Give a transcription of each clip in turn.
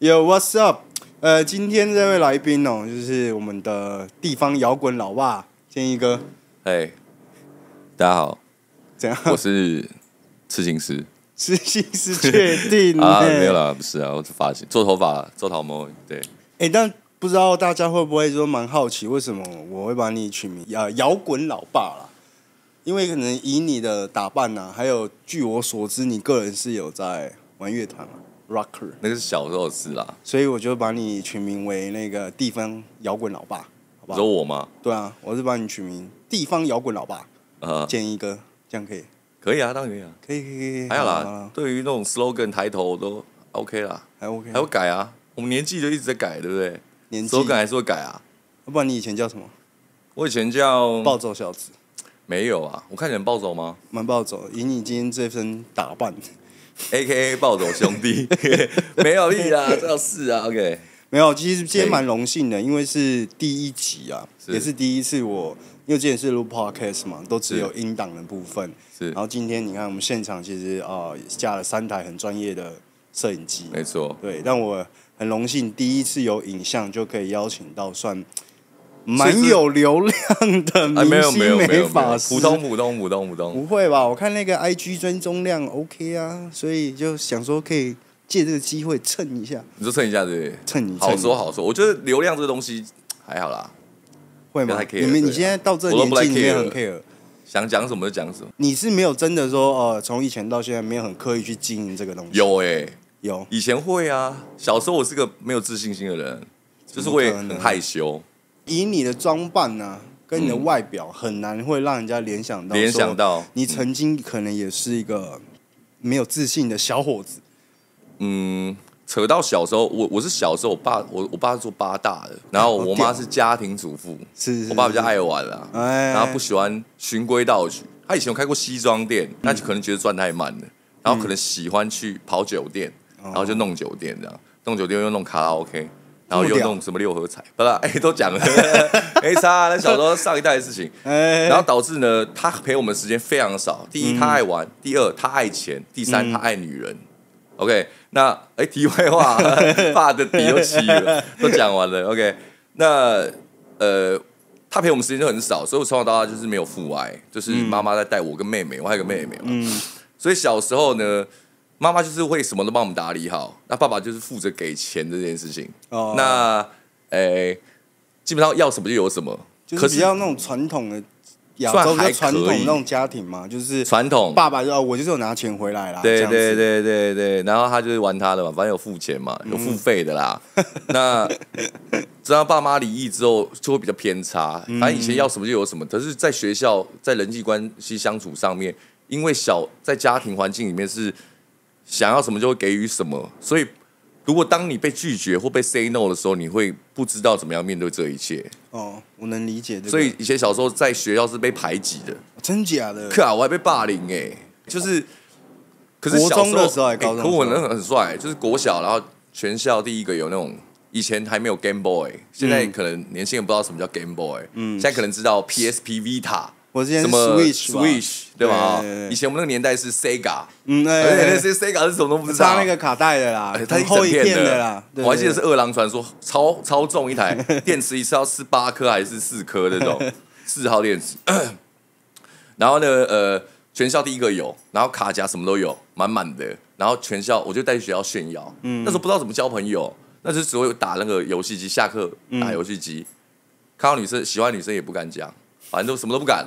Yo, what's up？呃，今天这位来宾哦，就是我们的地方摇滚老爸天一哥。大家好，怎样，我是刺青师。刺青师确定 啊？没有啦，不是啊，我是发型，做头发，做头毛。对，哎，但不知道大家会不会说蛮好奇，为什么我会把你取名啊摇滚老爸啦？因为可能以你的打扮呐，还有据我所知，你个人是有在玩乐团嘛。Rocker，那个是小时候的事啦，所以我就把你取名为那个地方摇滚老爸，只有我吗？对啊，我是帮你取名地方摇滚老爸。呃，建议哥这样可以？可以啊，当然可以啊，可以可以可以。还有啦，对于那种 slogan 抬头都 OK 啦，还 OK。还会改啊？我们年纪就一直在改，对不对？年纪。手感还是会改啊？要不然你以前叫什么？我以前叫暴走小子。没有啊，我看起来暴走吗？蛮暴走，以你今天这身打扮。A.K.A. 暴走兄弟，没有力啦，这是啊，OK，没有。其实今天蛮荣幸的，因为是第一集啊，也是第一次我，因为之前是录 Podcast 嘛，都只有音档的部分。是，然后今天你看，我们现场其实啊，架了三台很专业的摄影机，没错，对，但我很荣幸，第一次有影像就可以邀请到算。蛮有流量的 明星美法师，普通普通普通普通，不会吧？我看那个 I G 追踪量 OK 啊，所以就想说可以借这个机会蹭一下，你就蹭一下对不对？蹭你，好说好说。我觉得流量这个东西还好啦，会吗？还可以。你你现在到这年纪，你也很 care，想讲什么就讲什么。你是没有真的说呃，从以前到现在没有很刻意去经营这个东西？有哎，有。以前会啊，小时候我是个没有自信心的人，就是会很害羞。以你的装扮呢，跟你的外表很难会让人家联想到联想到你曾经可能也是一个没有自信的小伙子。嗯，扯到小时候，我我是小时候，我爸我我爸是做八大的，然后我妈是家庭主妇，是我爸比较爱玩哎然后不喜欢循规蹈矩。他以前有开过西装店，那就可能觉得赚太慢了，然后可能喜欢去跑酒店，然后就弄酒店这样，弄酒店又弄卡拉 OK。然后又弄什么六合彩，不啦，哎，都讲了，哎，啥？那小时候上一代的事情，然后导致呢，他陪我们时间非常少。第一，他爱玩；第二，他爱钱；第三，他爱女人。OK，那哎，题外话，爸的第二了，都讲完了。OK，那呃，他陪我们时间就很少，所以我从小到大就是没有父爱，就是妈妈在带我跟妹妹，我还有个妹妹嘛。嗯，所以小时候呢。妈妈就是会什么都帮我们打理好，那爸爸就是负责给钱这件事情。哦，那，诶，基本上要什么就有什么，就是比较那种传统的亚洲的传统那种家庭嘛，就是传统爸爸就我就是有拿钱回来啦。对对对对对，然后他就是玩他的嘛，反正有付钱嘛，有付费的啦。那知道爸妈离异之后，就会比较偏差。反正以前要什么就有什么，可是，在学校在人际关系相处上面，因为小在家庭环境里面是。想要什么就会给予什么，所以如果当你被拒绝或被 say no 的时候，你会不知道怎么样面对这一切。哦，我能理解。所以以前小时候在学校是被排挤的，真假的？可我还被霸凌哎，就是。可是国中的时候还高，可我那很帅，就是国小，然后全校第一个有那种以前还没有 Game Boy，现在可能年轻人不知道什么叫 Game Boy，嗯，现在可能知道 PSP Vita。我什么 Switch s w i t c h 对吗？以前我们那个年代是 Sega，嗯，对，而且那 Sega 是什么都不知道，插那个卡带的啦，它后一片的啦。我还记得是《饿狼传说》，超超重一台，电池一次要四八颗还是四颗那种 四号电池。然后呢，呃，全校第一个有，然后卡夹什么都有，满满的。然后全校我就带去学校炫耀。那时候不知道怎么交朋友，那候只有打那个游戏机，下课打游戏机，看到女生喜欢女生也不敢讲，反正都什么都不敢。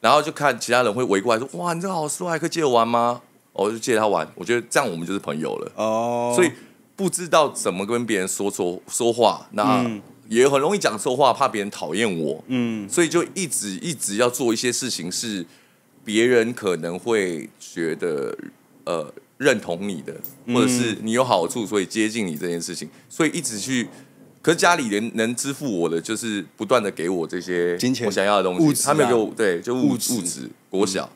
然后就看其他人会围过来说：“哇，你这个好帅，可以借我玩吗？”我就借他玩，我觉得这样我们就是朋友了。哦，所以不知道怎么跟别人说说说话，那也很容易讲错话，怕别人讨厌我。嗯，所以就一直一直要做一些事情，是别人可能会觉得呃认同你的，或者是你有好处，所以接近你这件事情，所以一直去。可是家里人能支付我的，就是不断的给我这些金钱，我想要的东西。他没有给我，对，就物物质。国小，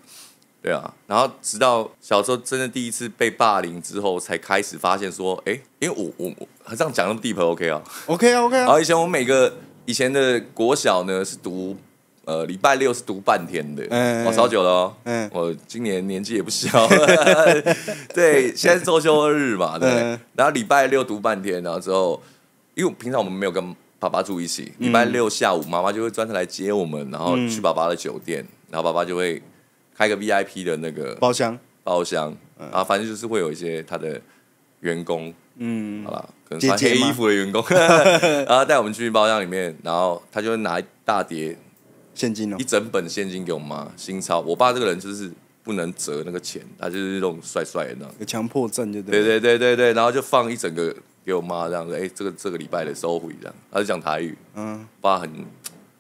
对啊，然后直到小时候真的第一次被霸凌之后，才开始发现说，哎，因为我我我这样讲那么 e p OK 啊，OK 啊 OK 啊。然 后以前我每个以前的国小呢是读呃礼拜六是读半天的，我超久了，哦。嗯，我今年年纪也不小，对，现在是周休日嘛，对，然后礼拜六读半天，然后之后。因为平常我们没有跟爸爸住一起，礼拜六下午妈妈就会专程来接我们，然后去爸爸的酒店，然后爸爸就会开个 V I P 的那个包厢，包厢，啊，反正就是会有一些他的员工，嗯，好啦，可能穿黑衣服的员工，然后带我们去包厢里面，然后他就会拿一大叠现金哦，一整本现金给我妈，新钞。我爸这个人就是不能折那个钱，他就是那种帅帅的那种，有强迫症就对，对对对对，然后就放一整个。给我妈这样子，哎，这个这个礼拜的收尾这样，他就讲台语，嗯，爸很，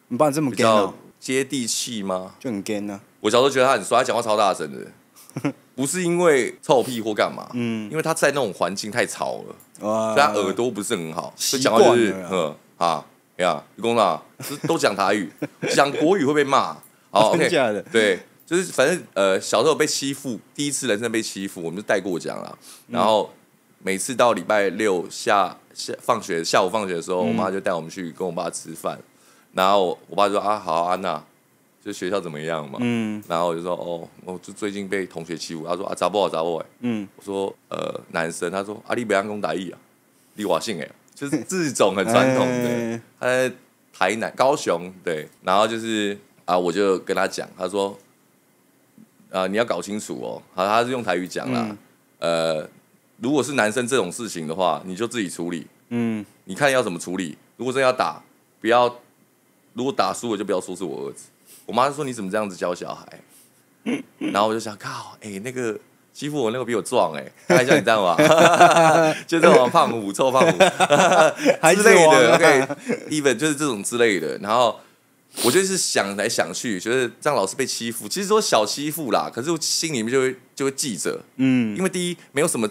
你爸这么干哦，接地气吗？就很干呢。我小时候觉得他很帅，他讲话超大声的，不是因为臭屁或干嘛，嗯，因为他在那种环境太吵了，哇，他耳朵不是很好，就讲话就是，嗯，啊呀，李工作都讲台语，讲国语会被骂，好，真的，对，就是反正呃小时候被欺负，第一次人生被欺负，我们就带过奖了，然后。每次到礼拜六下下放学下午放学的时候，我妈就带我们去跟我爸吃饭，然后我爸就说啊好安娜，就学校怎么样嘛，然后我就说哦，我就最近被同学欺负，他说啊咋不好咋不哎，嗯，我说呃男生，他说啊你不要光台意啊，你瓦信哎，就是 这种很传统的，在台南高雄对，然后就是啊我就跟他讲，他说啊你要搞清楚哦，好他是用台语讲啦，呃。如果是男生这种事情的话，你就自己处理。嗯，你看要怎么处理。如果真要打，不要。如果打输了，就不要说是我儿子。我妈说：“你怎么这样子教小孩？”然后我就想：“靠，哎，那个欺负我那个比我壮哎，看一下你知道吗？就这种胖虎、臭胖虎 之类的，对，even 就是这种之类的。然后我就是想来想去，觉得这样老是被欺负，其实说小欺负啦，可是我心里面就会就会记着。嗯，因为第一没有什么。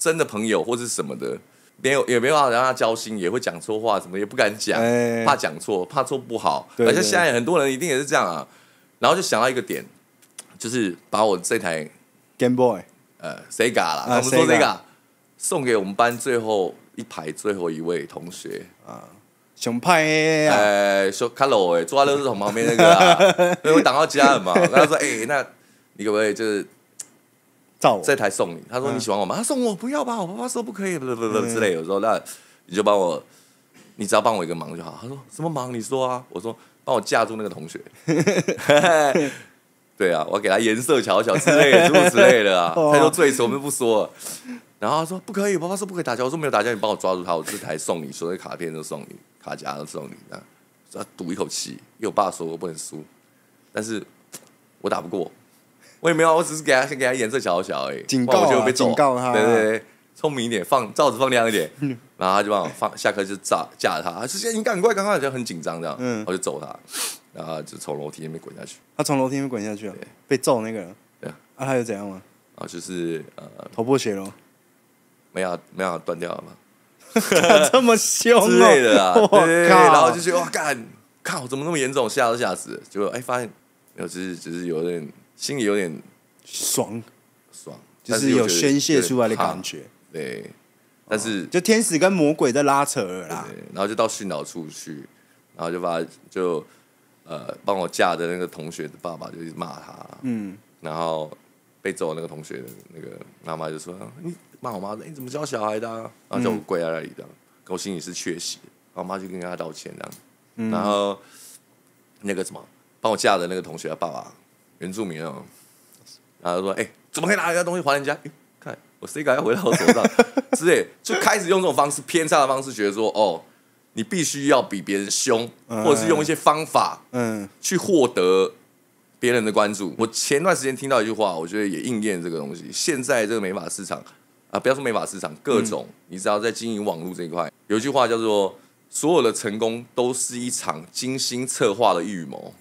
真的朋友或者什么的，没有也没办法让他交心，也会讲错话什么，也不敢讲，怕讲错，怕做不好。而且现在很多人一定也是这样啊。然后就想到一个点，就是把我这台 Game Boy，呃，Sega 啦，我们说这个送给我们班最后一排最后一位同学啊。想拍？哎，说 Carlo，哎，坐在乐视桶旁边那个，啊，因为挡到家人嘛。然后说，哎，那你可不可以就是？这台送你，他说你喜欢我吗？他送我不要吧，我爸爸说不可以，不不不之类我说那你就帮我，你只要帮我一个忙就好。他说什么忙？你说啊。我说帮我架住那个同学。对啊，我给他颜色瞧瞧之类的，什么之类的啊。他说最后一次，我们不说。了。然后他说不可以，爸爸说不可以打架。我说没有打架，你帮我抓住他。我这台送你，所有卡片都送你，卡夹都送你。那赌一口气，因为我爸说我不能输，但是我打不过。我也没有，我只是给他先给他颜色瞧瞧而已，警告啊！警告他，对对对，聪明一点，放罩子放亮一点，然后他就帮我放下课就炸架他，他说：“你赶快赶快！”就很紧张这样，嗯，我就揍他，然后就从楼梯那边滚下去。他从楼梯那边滚下去了，被揍那个，人，对啊，那他又怎样吗？啊，就是呃，头破血流，没有没有断掉了吗？这么凶哦！我靠，然后就觉得哇，干靠，怎么那么严重？吓都吓死，结果哎，发现没有，只是只是有点。心里有点爽，爽，就是有宣泄出来的感觉。对，但是就天使跟魔鬼在拉扯啦。然后就到训导处去，然后就把就呃帮我嫁的那个同学的爸爸就去骂他。嗯，然后被揍那个同学的那个妈妈就说：“你骂我妈的，你怎么教小孩的？然后叫我跪在那里。”的，我心里是缺席，我妈就跟他道歉的。然后那个什么帮我嫁的那个同学的爸爸。原住民哦，然后说：“哎，怎么可以拿人家东西还人家？看我谁敢要回到我手上？”是 是？就开始用这种方式，偏差的方式，觉得说：“哦，你必须要比别人凶，或者是用一些方法，嗯，去获得别人的关注。”我前段时间听到一句话，我觉得也应验这个东西。现在这个美发市场啊，不要说美发市场，各种你只要在经营网络这一块，有句话叫做：“所有的成功都是一场精心策划的预谋。”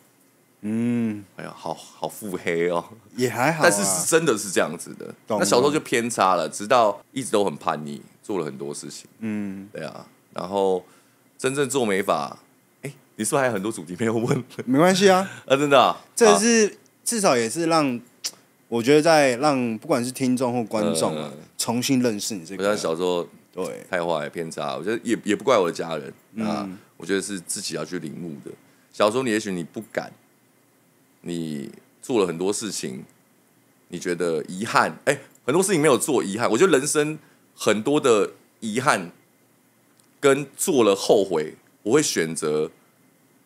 嗯，哎呀，好好腹黑哦，也还好，但是真的是这样子的。那小时候就偏差了，直到一直都很叛逆，做了很多事情。嗯，对啊。然后真正做美发，哎，你是还有很多主题没有问，没关系啊。啊，真的，这是至少也是让我觉得在让不管是听众或观众啊，重新认识你。我觉得小时候对太坏偏差，我觉得也也不怪我的家人啊，我觉得是自己要去领悟的。小时候你也许你不敢。你做了很多事情，你觉得遗憾？哎，很多事情没有做，遗憾。我觉得人生很多的遗憾，跟做了后悔，我会选择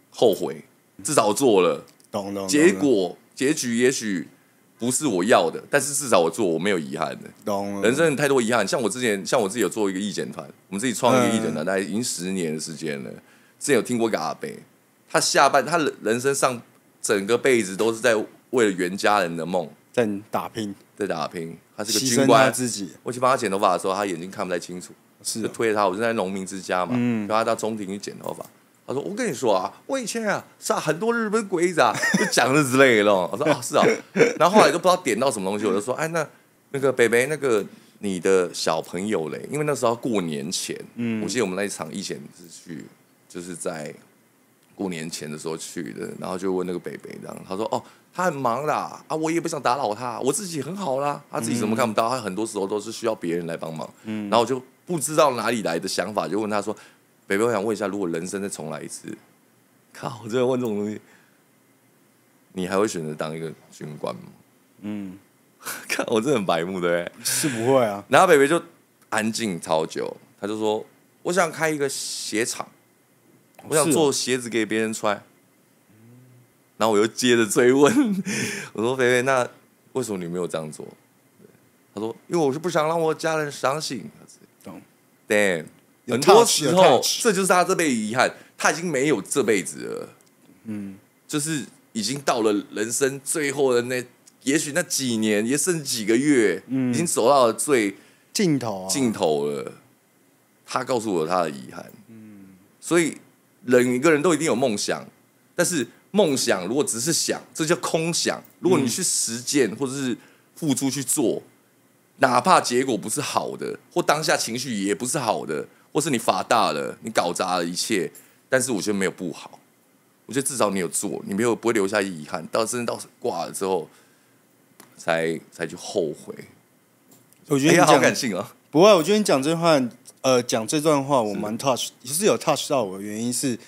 后悔。至少做了，懂懂。结果结局也许不是我要的，但是至少我做，我没有遗憾的。懂。了。人生太多遗憾，像我之前，像我自己有做一个意见团，我们自己创个意见团，大概已经十年的时间了。之前有听过一个阿贝，他下半他人生上。整个辈子都是在为了袁家人的梦在打拼，在打拼。他是个军官自己，我去帮他剪头发的时候，他眼睛看不太清楚。是推他，我是在农民之家嘛，带他到中庭去剪头发。他说：“我跟你说啊，我以前啊杀很多日本鬼子啊，就讲的之类的。”我说：“啊，是啊。”然后后来都不知道点到什么东西，我就说：“哎，那那个北北，那个你的小朋友嘞？因为那时候过年前，嗯，我记得我们那一场疫前是去，就是在。”过年前的时候去的，然后就问那个北北这样，他说：“哦，他很忙的啊，我也不想打扰他，我自己很好啦，他自己怎么看不到？他很多时候都是需要别人来帮忙。”嗯，然后我就不知道哪里来的想法，就问他说：“北北，我想问一下，如果人生再重来一次，靠，我真问这种东西，你还会选择当一个军官吗？”嗯，看 我的很白目对，是不会啊。然后北北就安静超久，他就说：“我想开一个鞋厂。”我想做鞋子给别人穿，然后我又接着追问：“ 我说，菲菲，那为什么你没有这样做？”他说：“因为我是不想让我家人伤心。”懂？对，很多时候这就是他这辈遗憾。他已经没有这辈子了。嗯，就是已经到了人生最后的那，也许那几年，也剩几个月，已经走到了最尽头，尽头了。他告诉我他的遗憾。嗯，所以。人一个人都一定有梦想，但是梦想如果只是想，这叫空想。如果你去实践或者是付出去做，哪怕结果不是好的，或当下情绪也不是好的，或是你发大了，你搞砸了一切，但是我觉得没有不好。我觉得至少你有做，你没有不会留下遗憾。到真正到挂了之后，才才去后悔。我觉得你好感性啊，不会，我觉得你讲这话。呃，讲这段话我蛮 touch，其是有 touch 到我的原因是，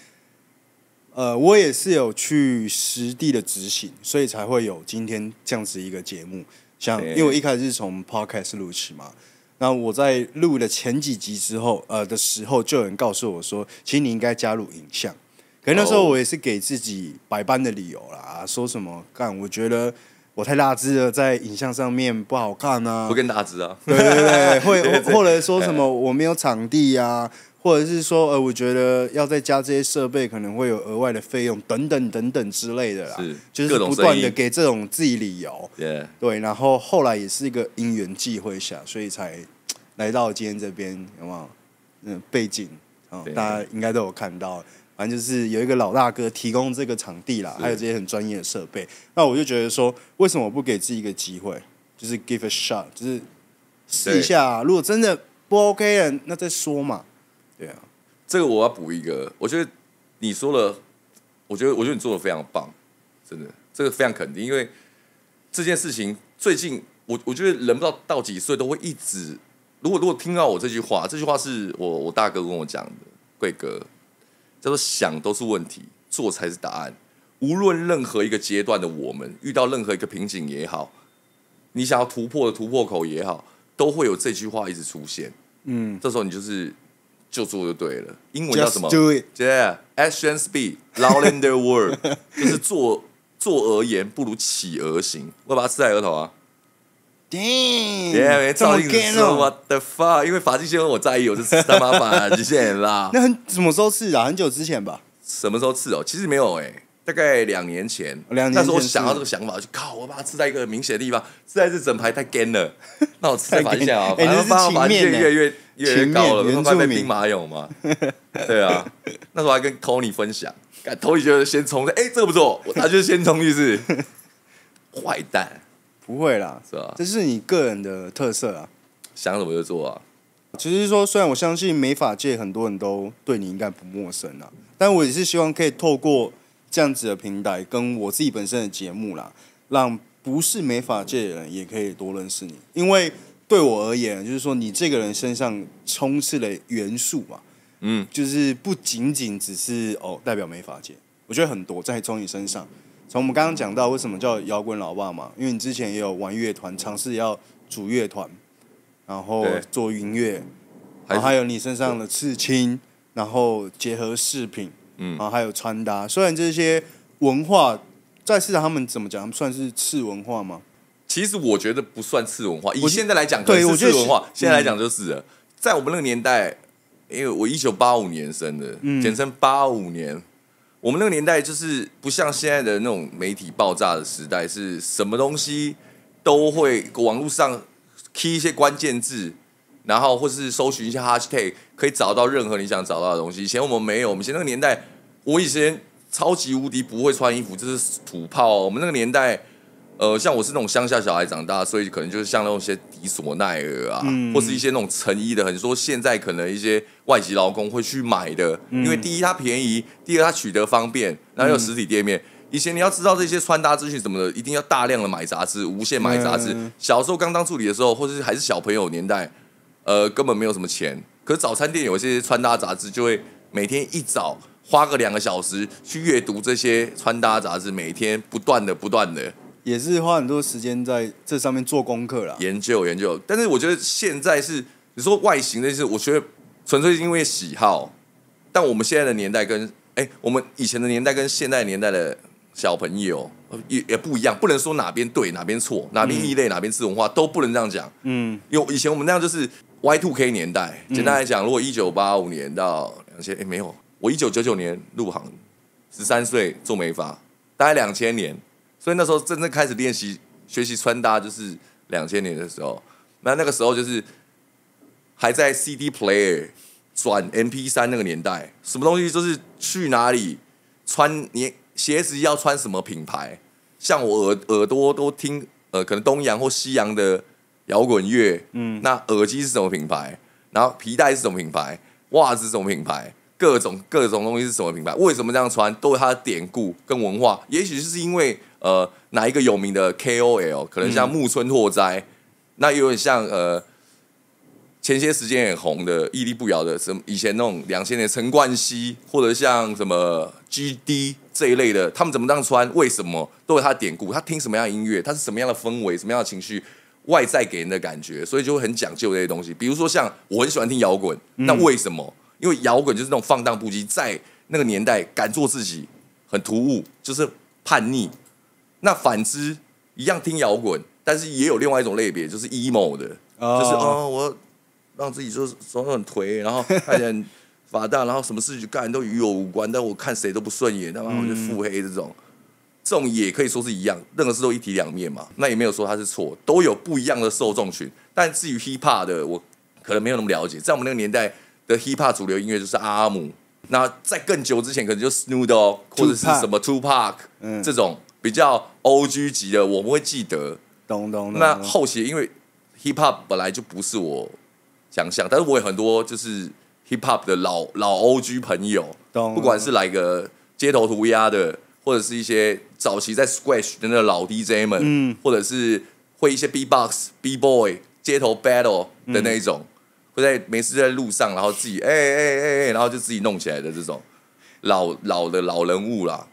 呃，我也是有去实地的执行，所以才会有今天这样子一个节目。像因为一开始是从 podcast 录起嘛，那我在录了前几集之后，呃的时候，就有人告诉我说，其实你应该加入影像。可那时候我也是给自己百般的理由啦，说什么干，我觉得。我太大只了，在影像上面不好看啊！不更大只啊！对对 对，或或者说什么我没有场地啊，或者是说呃，我觉得要再加这些设备可能会有额外的费用等等等等之类的啦，就是不断的给这种自己理由。对，然后后来也是一个因缘际会下，所以才来到今天这边，有没有？嗯，背景啊，大家应该都有看到。反正就是有一个老大哥提供这个场地啦，还有这些很专业的设备。那我就觉得说，为什么不给自己一个机会？就是 give a shot，就是试一下。如果真的不 OK，那再说嘛。对啊，这个我要补一个。我觉得你说了，我觉得我觉得你做的非常棒，真的，这个非常肯定。因为这件事情，最近我我觉得人不知道到几岁都会一直。如果如果听到我这句话，这句话是我我大哥跟我讲的，贵哥。叫做想都是问题，做才是答案。无论任何一个阶段的我们遇到任何一个瓶颈也好，你想要突破的突破口也好，都会有这句话一直出现。嗯，这时候你就是就做就对了。英文叫什么？Do it. Asians be lowlander w o r d 就是做做而言不如企而行。我要把它刺在额头啊。叮！别没造型师，我的 fuck，因为发际线我在意，我是他妈把发型啦。那很什么时候刺的？很久之前吧。什么时候刺哦？其实没有哎，大概两年前。两年。那时候我想到这个想法，就靠我把它刺在一个很明显的地方，刺在这整排太干了。那我刺在反面啊，反正发线越越越越高了，快被兵马俑嘛。对啊，那时候还跟 Tony 分享，Tony 就先冲着，哎，这个不错，他就先冲就是 坏蛋。不会啦，是吧？这是你个人的特色啊，想怎么就做啊。其实说，虽然我相信美法界很多人都对你应该不陌生啊，但我也是希望可以透过这样子的平台，跟我自己本身的节目啦，让不是美法界的人也可以多认识你。因为对我而言，就是说你这个人身上充斥的元素嘛，嗯，就是不仅仅只是哦代表美法界，我觉得很多在从你身上。我们刚刚讲到为什么叫摇滚老爸嘛，因为你之前也有玩乐团，尝试要组乐团，然后做音乐，然后还有你身上的刺青，然后结合饰品，嗯，然后还有穿搭。虽然这些文化，在市场他们怎么讲，算是次文化吗？其实我觉得不算次文化，以现在来讲，对，我觉得现在来讲就是了。在我们那个年代，因为我一九八五年生的，简称八五年。我们那个年代就是不像现在的那种媒体爆炸的时代，是什么东西都会网络上 key 一些关键字，然后或是搜寻一些 hashtag，可以找到任何你想找到的东西。以前我们没有，我们以前那个年代，我以前超级无敌不会穿衣服，就是土炮。我们那个年代。呃，像我是那种乡下小孩长大，所以可能就是像那些迪索奈尔啊，或是一些那种成衣的，很说现在可能一些外籍劳工会去买的，因为第一它便宜，第二它取得方便，然后有实体店面。以前你要知道这些穿搭资讯什么的，一定要大量的买杂志，无限买杂志。小时候刚当助理的时候，或者还是小朋友年代，呃，根本没有什么钱。可早餐店有一些穿搭杂志，就会每天一早花个两个小时去阅读这些穿搭杂志，每天不断的、不断的。也是花很多时间在这上面做功课了，研究研究。但是我觉得现在是你说外形那思，我觉得纯粹是因为喜好，但我们现在的年代跟哎我们以前的年代跟现代年代的小朋友也也不一样，不能说哪边对哪边错，哪边异类哪边是文化都不能这样讲。嗯，因为以前我们那样就是 y two k 年代，简单来讲，如果一九八五年到两千哎没有，我一九九九年入行，十三岁做美发，大概两千年。所以那时候真正开始练习学习穿搭，就是两千年的时候。那那个时候就是还在 CD player 转 MP 三那个年代，什么东西就是去哪里穿？你鞋子要穿什么品牌？像我耳耳朵都听呃，可能东洋或西洋的摇滚乐，嗯，那耳机是什么品牌？然后皮带是什么品牌？袜子什么品牌？各种各种东西是什么品牌？为什么这样穿？都有它的典故跟文化。也许是因为。呃，哪一个有名的 KOL 可能像木村拓哉，那有点像呃，前些时间也红的屹立不摇的，什么以前那种两千年陈冠希，或者像什么 GD 这一类的，他们怎么样穿？为什么都有他典故？他听什么样的音乐？他是什么样的氛围？什么样的情绪？外在给人的感觉，所以就很讲究这些东西。比如说像我很喜欢听摇滚，那为什么？因为摇滚就是那种放荡不羁，在那个年代敢做自己，很突兀，就是叛逆。那反之一样听摇滚，但是也有另外一种类别，就是 emo 的，就是哦，我让自己就总是很颓，然后很发大，然后什么事情干都与我无关，但我看谁都不顺眼，他妈我就腹黑这种。这种也可以说是一样，任何事都一体两面嘛。那也没有说它是错，都有不一样的受众群。但至于 hiphop 的，我可能没有那么了解。在我们那个年代的 hiphop 主流音乐就是阿姆，那在更久之前可能就 s n o Dog 或者是什么 Two Park，这种。比较 O G 级的，我们会记得。懂懂懂。那后期因为 Hip Hop 本来就不是我想象，但是我有很多就是 Hip Hop 的老老 O G 朋友，不管是来个街头涂鸦的，或者是一些早期在 Scratch 的那个老 DJ 们，或者是会一些 B Box、B Boy 街头 Battle 的那一种，会在每次在路上，然后自己哎哎哎哎，然后就自己弄起来的这种老老的老人物啦。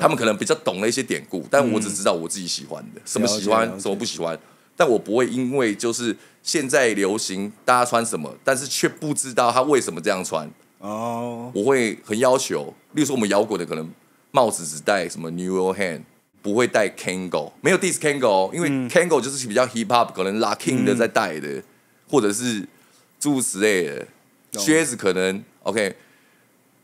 他们可能比较懂那些典故，但我只知道我自己喜欢的，什么喜欢，什么不喜欢。但我不会因为就是现在流行大家穿什么，但是却不知道他为什么这样穿。哦，我会很要求，例如说我们摇滚的可能帽子只戴什么 New York h a n d 不会戴 Kangol，没有 d i s Kangol，因为 Kangol 就是比较 Hip Hop 可能 Locking 的在戴的，或者是诸如此类的。靴子可能 OK，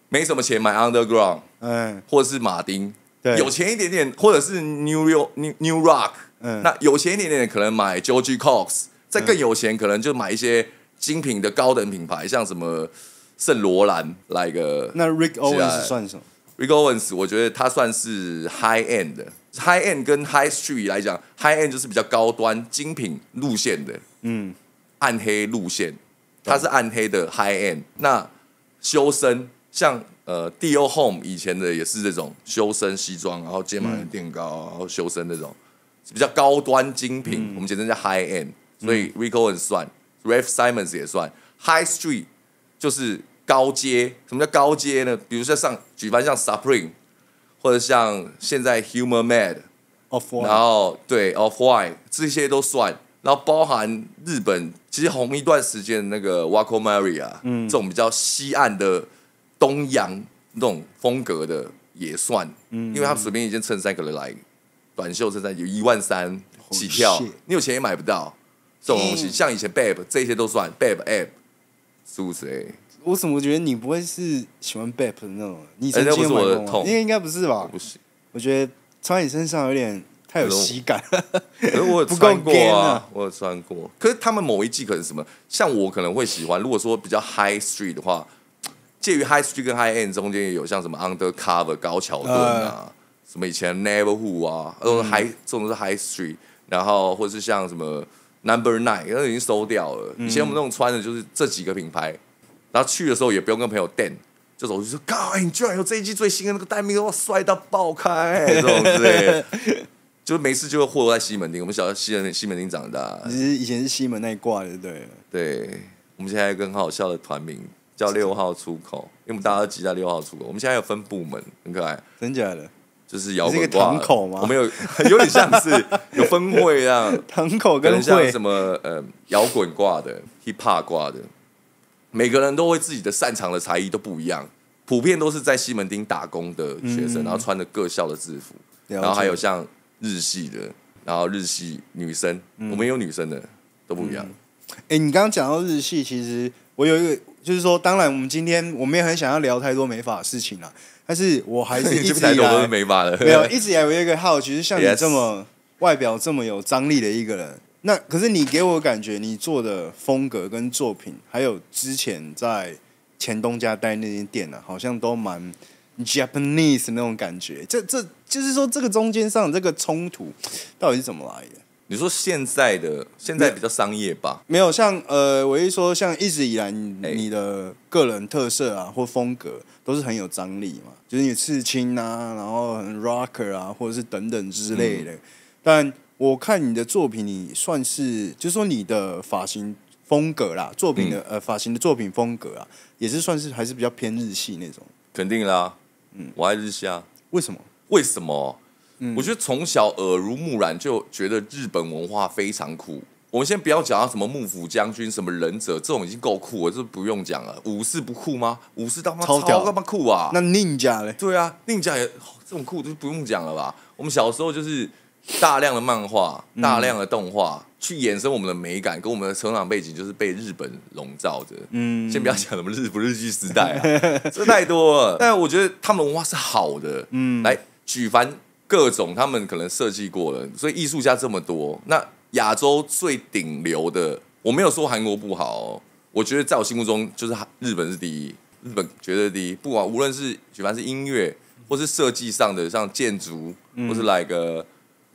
没什么钱买 Underground。嗯，或者是马丁，对，有钱一点点，或者是 New York，New r o c k 嗯，那有钱一点点可能买 g e o r g Cox，再更有钱可能就买一些精品的高等品牌，像什么圣罗兰来个，那 Rick Owens 算什么？Rick Owens 我觉得它算是 High End，High End 跟 High Street 来讲，High End 就是比较高端精品路线的，嗯，暗黑路线，它是暗黑的 High End，那修身。像呃，Dior Home 以前的也是这种修身西装，然后肩膀垫高，然后修身那种，比较高端精品，我们简称叫 High End。所以 Rico 很算，Ref Simons 也算。High Street 就是高阶。什么叫高阶呢？比如说像举凡像 Supreme，或者像现在 h u m o r Mad，然后对 Off White 这些都算。然后包含日本其实红一段时间那个 Waco Maria，这种比较西岸的。东洋那种风格的也算，嗯，因为他随便一件衬衫可能来，短袖衬衫有一万三起跳，你有钱也买不到这种东西。像以前 Bape 这些都算 Bape，Ape，是不是？哎，我怎么觉得你不会是喜欢 Bape 的那种？你在做？应该应该不是吧？不是，我觉得穿在你身上有点太有喜感。可是我有 穿过啊，我有穿过。可是他们某一季可能什么，像我可能会喜欢。如果说比较 High Street 的话。介于 high street 跟 high end 中间也有像什么 under cover 高桥盾啊，什么以前 never who 啊，这种 high 这种是 high street，然后或者是像什么 number nine 那已经收掉了。以前我们那种穿的就是这几个品牌，然后去的时候也不用跟朋友 d a n 就走就是 go，你居然有这一季最新的那个代名，哇，帅到爆开这种之类，就是每次就会货在西门町，我们小西门西门町长大你是以前是西门那一挂的对，对我们现在很好笑的团名。叫六号出口，因为我们大家都集在六号出口。我们现在有分部门，很可爱。真假的，就是摇滚挂。我们有有点像是 有分会一样，堂口跟会什么呃，摇滚挂的、hiphop 挂的，每个人都会自己的擅长的才艺都不一样。普遍都是在西门町打工的学生，然后穿着各校的制服，然后还有像日系的，然后日系女生，我们也有女生的，都不一样。哎，你刚刚讲到日系，其实我有一个。就是说，当然我们今天我们也很想要聊太多美法的事情了，但是我还是 一直来美发的，没有一直也有一个好奇，是像你这么外表这么有张力的一个人，那可是你给我感觉，你做的风格跟作品，还有之前在前东家待那间店呢，好像都蛮 Japanese 那种感觉。这这就是说，这个中间上这个冲突到底是怎么来的？你说现在的现在比较商业吧？没有像呃，我一说像一直以来你的个人特色啊或风格都是很有张力嘛，就是你刺青啊，然后很 rocker 啊，或者是等等之类的。但我看你的作品，你算是就是说你的发型风格啦，作品的呃发型的作品风格啊，也是算是还是比较偏日系那种。肯定啦，嗯，我爱日系啊。为什么？为什么？我觉得从小耳濡目染就觉得日本文化非常酷。我们先不要讲到什么幕府将军、什么忍者这种，已经够酷了，这不用讲了。武士不酷吗？武士他妈超他妈酷啊！那 Ninja 呢？对啊，Ninja 也这种酷就不用讲了吧？我们小时候就是大量的漫画、大量的动画去衍生我们的美感，跟我们的成长背景就是被日本笼罩着。嗯，先不要讲什么日不日记时代，这太多了。但我觉得他们文化是好的。嗯，来举凡。各种他们可能设计过了，所以艺术家这么多。那亚洲最顶流的，我没有说韩国不好，我觉得在我心目中就是日本是第一，日本绝对第一。不管无论是举凡是音乐，或是设计上的，像建筑，或是来个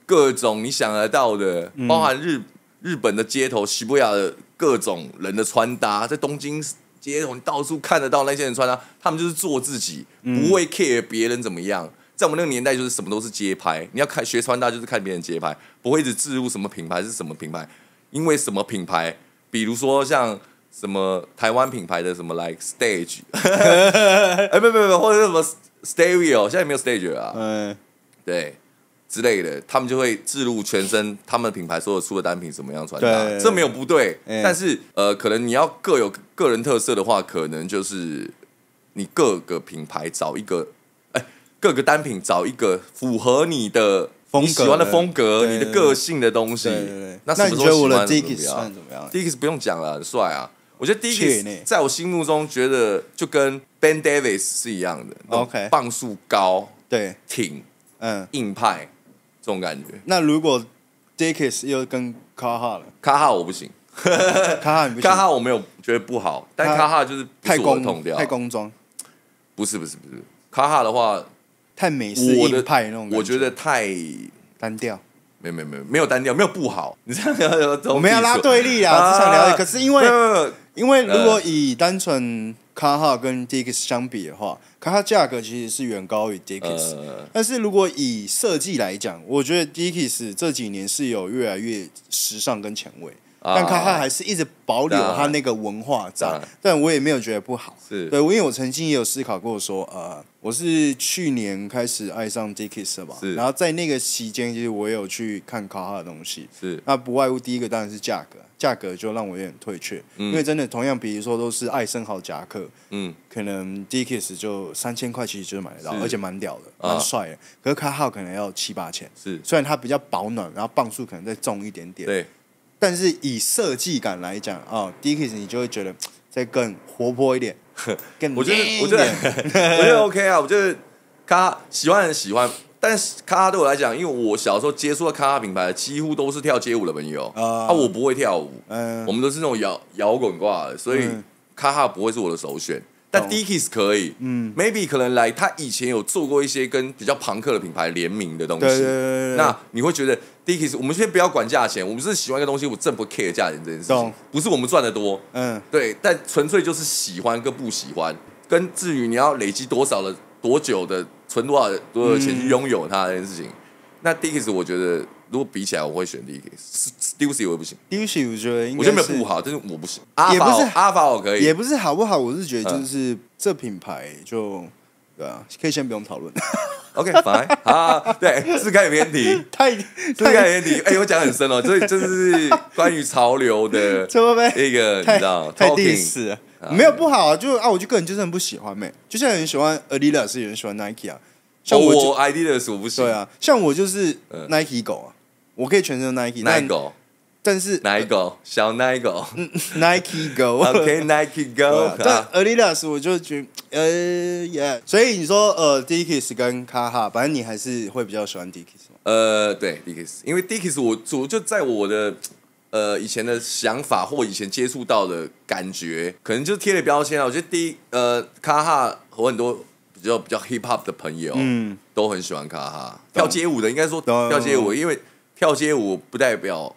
各种你想得到的，包含日日本的街头、西伯利亚的各种人的穿搭，在东京街头到处看得到那些人穿搭，他们就是做自己，不会 care 别人怎么样。在我们那个年代，就是什么都是街拍。你要看学穿搭，就是看别人街拍，不会一直置入什么品牌是什么品牌，因为什么品牌，比如说像什么台湾品牌的什么，like stage，哎，不不不，或者什么 stay real，现在没有 stage 啊，嗯，对之类的，他们就会置入全身他们的品牌所有出的单品怎么样穿搭，这没有不对，但是呃，可能你要各有个人特色的话，可能就是你各个品牌找一个。各个单品找一个符合你的你喜欢的风格、你的个性的东西。那什么得我的 d i c k 算怎么样？Dickies 不用讲了，很帅啊！我觉得 Dickies 在我心目中觉得就跟 Ben Davis 是一样的。OK，磅数高，对，挺嗯硬派这种感觉。那如果 Dickies 又跟卡哈了，卡哈我不行，卡哈卡哈我没有觉得不好，但卡哈就是太公工，太工装，不是不是不是，卡哈的话。太美式硬派那种，我觉得太单调。没有没有没有没有单调，没有不好。你这样聊，我们要拉对立啊！只想聊可是因为因为如果以单纯卡哈跟 Dickies 相比的话，卡哈价格其实是远高于 Dickies。但是如果以设计来讲，我觉得 Dickies 这几年是有越来越时尚跟前卫。但卡哈还是一直保留他那个文化在，但我也没有觉得不好。是，对，我因为我曾经也有思考过，说呃，我是去年开始爱上 Dcase 嘛，然后在那个期间，其实我也有去看卡哈的东西。是，那不外乎第一个当然是价格，价格就让我有点退却，因为真的同样，比如说都是爱森豪夹克，嗯，可能 d c k s e 就三千块其实就买得到，而且蛮屌的，蛮帅。可是卡哈可能要七八千，是，虽然它比较保暖，然后磅数可能再重一点点。对。但是以设计感来讲啊 d i c k i e s 你就会觉得再更活泼一点，更我觉得我觉得 我觉得 OK 啊，我觉得咖喜欢很喜欢，但是咖对我来讲，因为我小时候接触的咖 a 品牌几乎都是跳街舞的朋友啊，我不会跳舞，嗯，我们都是那种摇摇滚挂的，所以咖、a 不会是我的首选。那 Dickies 可以，嗯，Maybe 可能来，他以前有做过一些跟比较朋克的品牌联名的东西。对对对对对。那你会觉得 Dickies，我们先不要管价钱，我们是喜欢一个东西，我真不 care 价钱这件事情。不是我们赚的多，嗯，对。但纯粹就是喜欢跟不喜欢，跟至于你要累积多少的多久的存多少多少钱去拥有它这件事情，那 Dickies 我觉得。如果比起来，我会选第一个。Stussy，我不行。Stussy，我觉得，我觉得没有不好，但是我不行。阿法阿我可以，也不是好不好，我是觉得就是这品牌就对啊，可以先不用讨论。OK，好，对，是开圆题，太四开圆题。哎，我讲很深了，这这是关于潮流的这个，你知道，太历史 s 没有不好，就啊，我就个人就是很不喜欢呗。就像有很喜欢 a d i d l a 是有人喜欢 Nike 啊。像我 ID 的我不喜欢，对啊，像我就是 Nike 狗啊。我可以全身 Nike，Nike，但是 Nike 小 Nike，Nike Go，OK Nike Go。但阿丽 a s 我就觉得呃，所以你说呃，Dikis c e 跟卡哈，反正你还是会比较喜欢 Dikis c e。呃，对 Dikis，c e 因为 Dikis c e 我我就在我的呃以前的想法或以前接触到的感觉，可能就贴了标签啊。我觉得第呃，卡哈和很多比较比较 Hip Hop 的朋友，嗯，都很喜欢卡哈跳街舞的，应该说跳街舞，因为。跳街舞不代表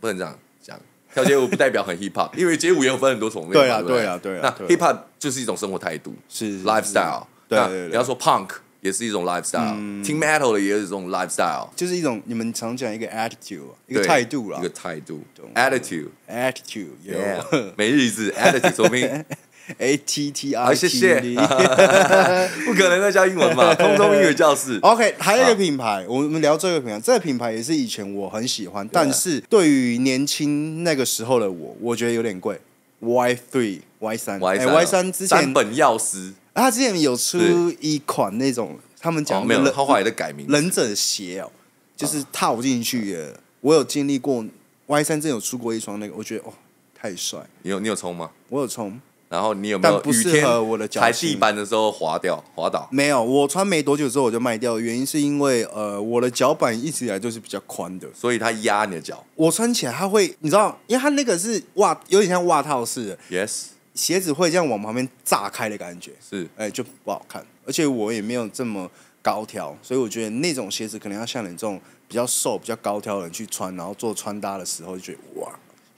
不能这样讲，跳街舞不代表很 hip hop，因为街舞也有分很多种类。对啊，对啊，对啊。那 hip hop 就是一种生活态度，是 lifestyle。对，你要说 punk 也是一种 lifestyle，听 metal 的也是一种 lifestyle，就是一种你们常讲一个 attitude，一个态度啦，一个态度，attitude，attitude，y e h 每日一字 attitude，说明。a t t r，谢谢，不可能再教英文嘛？通通英语教室。O K，还有一个品牌，我们我们聊最后一个品牌。这个品牌也是以前我很喜欢，但是对于年轻那个时候的我，我觉得有点贵。Y three，Y 三，哎，Y 三之前本药师，他之前有出一款那种，他们讲没有，他后来在改名，忍者鞋哦，就是套进去的。我有经历过，Y 三真有出过一双那个，我觉得哦，太帅。你有你有冲吗？我有冲。然后你有没有不适合我的踩地板的时候滑掉滑倒？没有，我穿没多久之后我就卖掉，原因是因为呃，我的脚板一直以来就是比较宽的，所以它压你的脚。我穿起来它会，你知道，因为它那个是袜，有点像袜套似的。Yes，鞋子会这样往旁边炸开的感觉。是，哎，就不好看。而且我也没有这么高挑，所以我觉得那种鞋子可能要像你这种比较瘦、比较高挑的人去穿，然后做穿搭的时候就觉得哇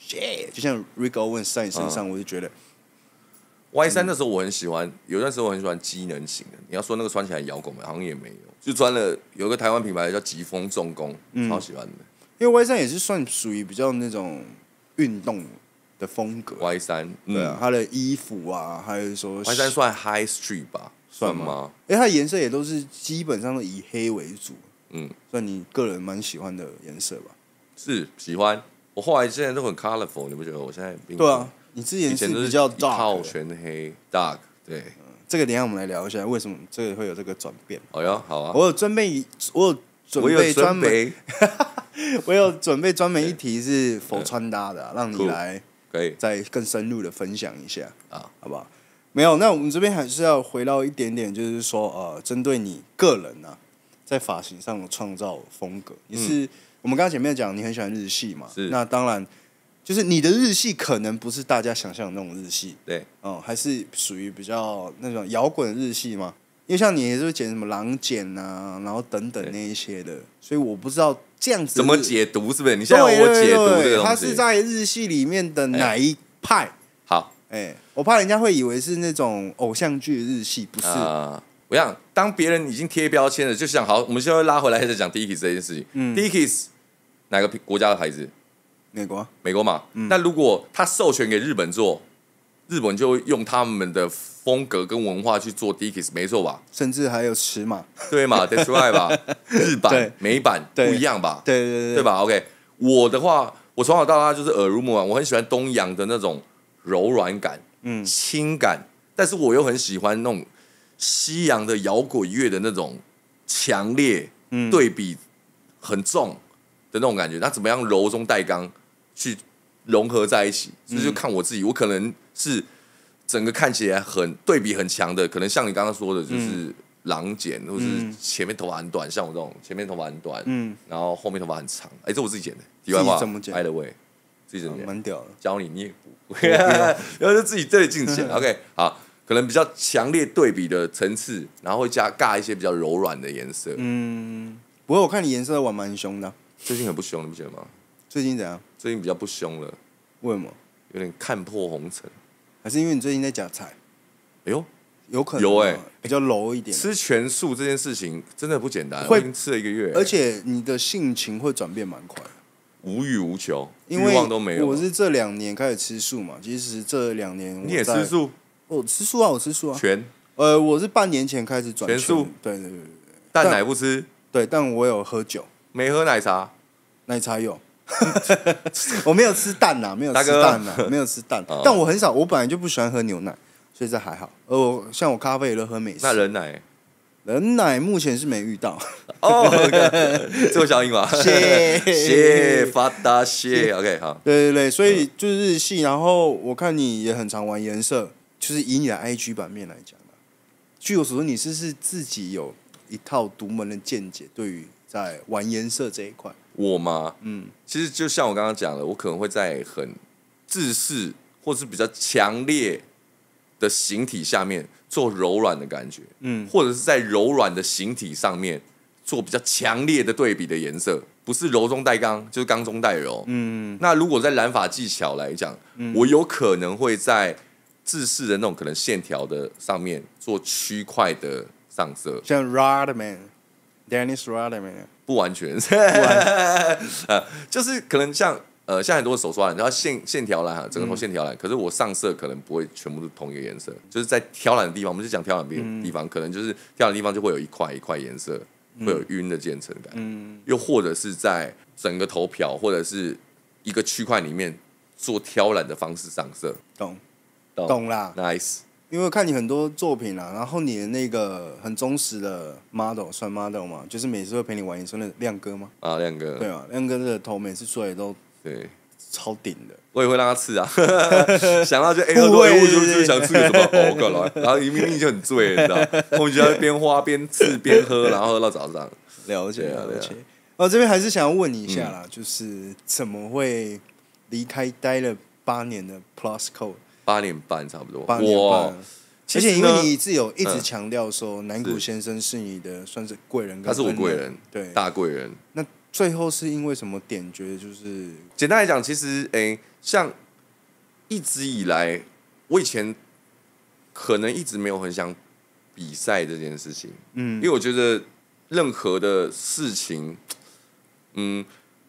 ，shit，就像 Rigo w e n s 在你身上，我就觉得。Y 三那时候我很喜欢，有段时间我很喜欢机能型的。你要说那个穿起来摇滚嘛，好像也没有，就穿了有个台湾品牌叫疾风重工，超喜欢的。因为 Y 三也是算属于比较那种运动的风格。Y 三，嗯，它的衣服啊，还是说 Y 三算 High Street 吧？算吗？哎，它颜色也都是基本上都以黑为主，嗯，算你个人蛮喜欢的颜色吧？是喜欢。我后来现在都很 colorful，你不觉得？我现在对啊。你之前是比较 dark，全黑 dark，对，这个等一下我们来聊一下，为什么这个会有这个转变？好呀，好啊，我有准备，我有准备，专门，我有准备专门一题是否穿搭的，让你来可以再更深入的分享一下啊，好不好？没有，那我们这边还是要回到一点点，就是说呃，针对你个人呢，在发型上的创造风格，你是我们刚刚前面讲你很喜欢日系嘛，那当然。就是你的日系可能不是大家想象的那种日系，对，嗯，还是属于比较那种摇滚日系嘛。因为像你也是剪什么狼剪啊，然后等等那一些的，所以我不知道这样子怎么解读，是不是？你现在让我解读这个东西，它是在日系里面的哪一派？好，哎，我怕人家会以为是那种偶像剧日系，不是。我想当别人已经贴标签了，就想好，我们在拉回来再讲第一 kiss 这件事情。嗯，第一 kiss 哪个国家的牌子？美国，美国嘛，嗯、那如果他授权给日本做，日本就用他们的风格跟文化去做 Dikis，没错吧？甚至还有尺码，对嘛 a t s r i h t 吧，日版、美版不一样吧？对对对，对吧？OK，我的话，我从小到大就是耳濡目染，我很喜欢东洋的那种柔软感、嗯，轻感，但是我又很喜欢那种西洋的摇滚乐的那种强烈、嗯，对比很重的那种感觉。那怎么样？柔中带刚。去融合在一起，这就看我自己。我可能是整个看起来很对比很强的，可能像你刚刚说的，就是狼剪，或者是前面头发很短，像我这种前面头发很短，嗯，然后后面头发很长。哎，这我自己剪的，题外话怎么剪？I the way 自己怎剪，蛮屌。的，教你你也不 会，然后就自己对着镜子剪。OK，好，可能比较强烈对比的层次，然后会加尬一些比较柔软的颜色。嗯，不过我看你颜色玩蛮凶的，最近很不凶，你不觉得吗？最近怎样？最近比较不凶了，为什么？有点看破红尘，还是因为你最近在夹菜？哎呦，有可能有哎，比较柔一点。吃全素这件事情真的不简单，我已经吃了一个月，而且你的性情会转变蛮快，无欲无求，因为都没有。我是这两年开始吃素嘛，其实这两年你也吃素，我吃素啊，我吃素啊，全呃，我是半年前开始转全素，对对对对，蛋奶不吃，对，但我有喝酒，没喝奶茶，奶茶有。我没有吃蛋呐，没有吃蛋呐，没有吃蛋。但我很少，我本来就不喜欢喝牛奶，所以这还好。而我像我咖啡也都喝美式。那人奶？人奶目前是没遇到。哦，做小姨嘛，谢，谢，发达，谢，OK 好。对对对，所以就是日系。然后我看你也很常玩颜色，就是以你的 IG 版面来讲据我所知，你是是自己有一套独门的见解，对于在玩颜色这一块。我吗？嗯，其实就像我刚刚讲的，我可能会在很自视或是比较强烈的形体下面做柔软的感觉，嗯，或者是在柔软的形体上面做比较强烈的对比的颜色，不是柔中带刚，就是刚中带柔，嗯。那如果在染发技巧来讲，我有可能会在自视的那种可能线条的上面做区块的上色，像 Rodman，Dennis Rodman。不完全，啊，就是可能像呃，像很多手刷，然后线线条染哈，整个头线条染，可是我上色可能不会全部是同一个颜色，就是在挑染的地方，我们就讲挑染的地方，可能就是挑染的地方就会有一块一块颜色会有晕的渐层感，嗯，又或者是在整个头漂或者是一个区块里面做挑染的方式上色，懂，懂啦 n i c e 因为看你很多作品啦，然后你的那个很忠实的 model 算 model 嘛，就是每次会陪你玩一次，那亮哥吗？啊，亮哥。对啊，亮哥的头每次出来都对超顶的。我也会让他刺啊，想到就 A 了，无无就是想吃个什么欧格来，然后明明就很醉，你知道？后边就边花边吃边喝，然后喝到早上。了解了解。我这边还是想要问你一下啦，就是怎么会离开待了八年的 Plus Code？八点半差不多。半。而且因为你自有一直强调说南谷先生是你的算是贵人，他是我贵人，对，大贵人。那最后是因为什么点得就是简单来讲，其实诶，像一直以来，我以前可能一直没有很想比赛这件事情。嗯，因为我觉得任何的事情，嗯。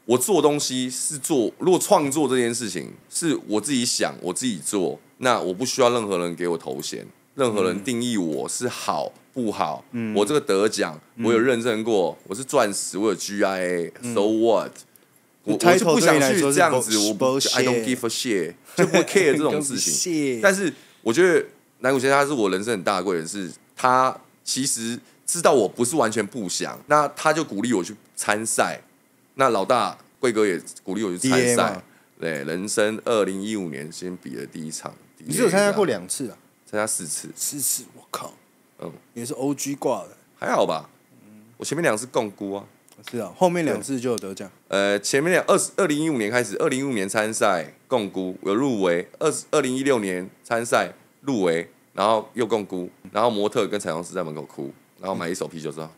我做东西是做，如果创作这件事情是我自己想，我自己做，那我不需要任何人给我头衔，任何人定义我是好不好？我这个得奖，我有认证过，我是钻石，我有 GIA，So what？我我就不想去这样子，我 I don't give a shit，就不 care 这种 事情。但是我觉得南谷先生他是我人生很大贵人，是他其实知道我不是完全不想，那他就鼓励我去参赛。那老大贵哥也鼓励我去参赛，对，人生二零一五年先比的第一场，你是有参加过两次啊？参加四次，四次我靠，嗯，也是 O G 挂的，还好吧？我前面两次共估啊，是啊，后面两次就有得奖。呃，前面两二十二零一五年开始，二零一五年参赛共估有入围，二二零一六年参赛入围，然后又共估，然后模特跟彩妆师在门口哭，然后买一手啤酒说，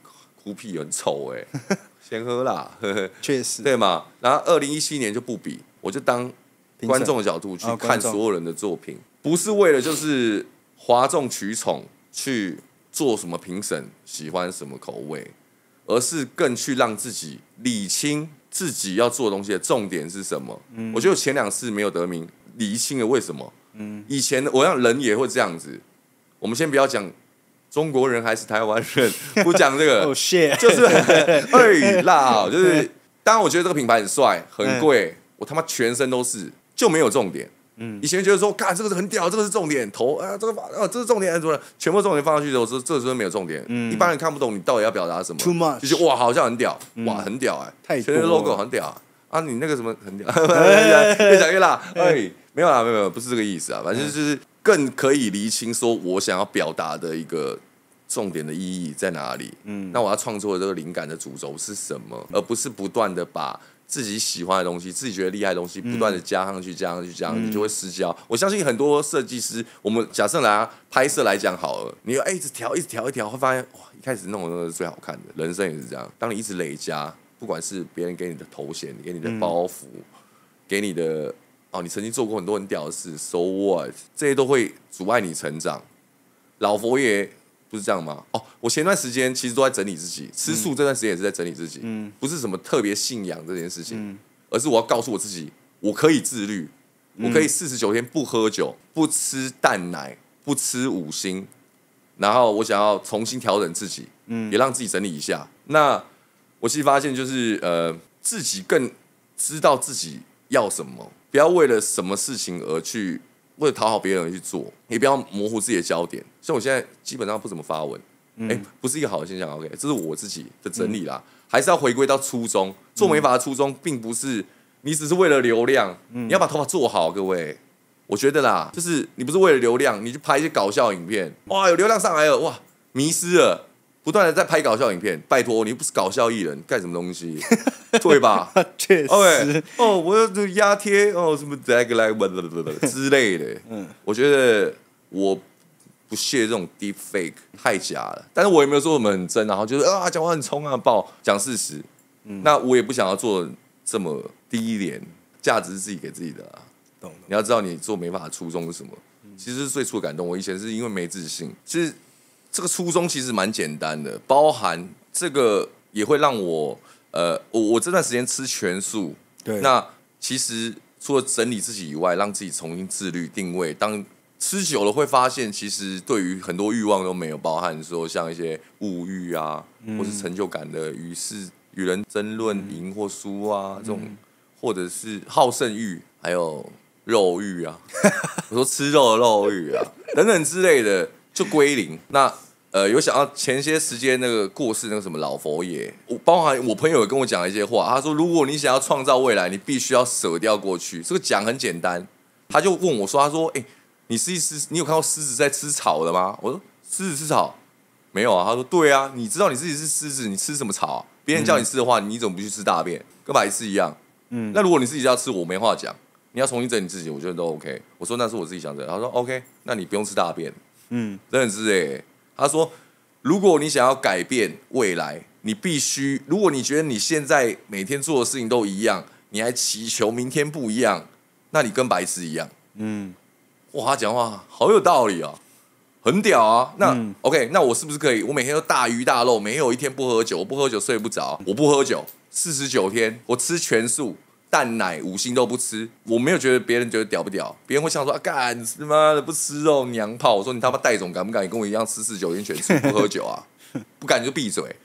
哭屁很丑哎。先喝啦，确实，对嘛？然后二零一七年就不比，我就当观众的角度去看所有人的作品，不是为了就是哗众取宠去做什么评审喜欢什么口味，而是更去让自己理清自己要做的东西的重点是什么。嗯，我觉得前两次没有得名，理清了为什么。嗯，以前我让人也会这样子，我们先不要讲。中国人还是台湾人，不讲这个，就是 二语辣就是，当然我觉得这个品牌很帅，很贵，我他妈全身都是，就没有重点。嗯，以前觉得说，看这个是很屌，这个是重点，头啊，这个发啊，这是重点，怎么全部重点放上去之候，说这是没有重点。嗯，一般人看不懂你到底要表达什么。Too much，就是哇，好像很屌，哇，很屌哎，全身 logo 很屌啊，啊，你那个什么很屌，越讲越辣，有啦，没有没有，不是这个意思啊，反正就是。更可以厘清说我想要表达的一个重点的意义在哪里？嗯，那我要创作的这个灵感的主轴是什么？而不是不断的把自己喜欢的东西、自己觉得厉害的东西不断的加上去、加上去、加上去，就会失焦。我相信很多设计师，我们假设来拍摄来讲好了，你哎一直调、一直调、一直调，会发现哇，一开始弄弄的是最好看的。人生也是这样，当你一直累加，不管是别人给你的头衔、给你的包袱、给你的。哦，你曾经做过很多很屌的事，so what？这些都会阻碍你成长。老佛爷不是这样吗？哦，我前段时间其实都在整理自己，吃素这段时间也是在整理自己，嗯，不是什么特别信仰这件事情，而是我要告诉我自己，我可以自律，我可以四十九天不喝酒、不吃蛋奶、不吃五星，然后我想要重新调整自己，嗯，也让自己整理一下。那我其实发现，就是呃，自己更知道自己要什么。不要为了什么事情而去，为了讨好别人去做，也不要模糊自己的焦点。像我现在基本上不怎么发文，哎，不是一个好的现象。OK，这是我自己的整理啦，还是要回归到初衷。做美发的初衷，并不是你只是为了流量，你要把头发做好，各位。我觉得啦，就是你不是为了流量，你去拍一些搞笑影片，哇，有流量上来了，哇，迷失了。不断的在拍搞笑影片，拜托你不是搞笑艺人，干什么东西？对吧？确实，哦，我要做压贴，哦，什么 r a g l e g 之类的。嗯，我觉得我不屑这种 Deep Fake 太假了，但是我也没有说我们很真，然后就是啊，讲话很冲啊，爆讲事实。嗯，那我也不想要做这么低廉，价值是自己给自己的啊。懂？你要知道你做没法初衷是什么？其实最初感动，我以前是因为没自信，其实。这个初衷其实蛮简单的，包含这个也会让我呃，我我这段时间吃全素。对。那其实除了整理自己以外，让自己重新自律定位。当吃久了会发现，其实对于很多欲望都没有包含，说像一些物欲啊，或是成就感的，于是与人争论赢或输啊，这种或者是好胜欲，还有肉欲啊，我说吃肉的肉欲啊，等等之类的。就归零。那呃，有想到前些时间那个过世那个什么老佛爷，我包含我朋友也跟我讲一些话，他说如果你想要创造未来，你必须要舍掉过去。这个讲很简单，他就问我说：“他说，哎，你是一只，你有看到狮子在吃草的吗？”我说：“狮子吃草没有啊？”他说：“对啊，你知道你自己是狮子，你吃什么草？别人叫你吃的话，你怎么不去吃大便，跟白痴一样？嗯，那如果你自己要吃，我没话讲，你要重新整你自己，我觉得都 OK。我说那是我自己想整。他说 OK，那你不用吃大便。”嗯，真是哎，他说，如果你想要改变未来，你必须，如果你觉得你现在每天做的事情都一样，你还祈求明天不一样，那你跟白痴一样。嗯，哇，他讲话好有道理啊，很屌啊。那 OK，那我是不是可以？我每天都大鱼大肉，天有一天不喝酒，我不喝酒睡不着，我不喝酒四十九天，我吃全素。淡奶五星都不吃，我没有觉得别人觉得屌不屌，别人会想说啊，干他妈的不吃肉娘炮。我说你他妈戴总敢不敢跟我一样吃四九年全吃不喝酒啊？不敢就闭嘴，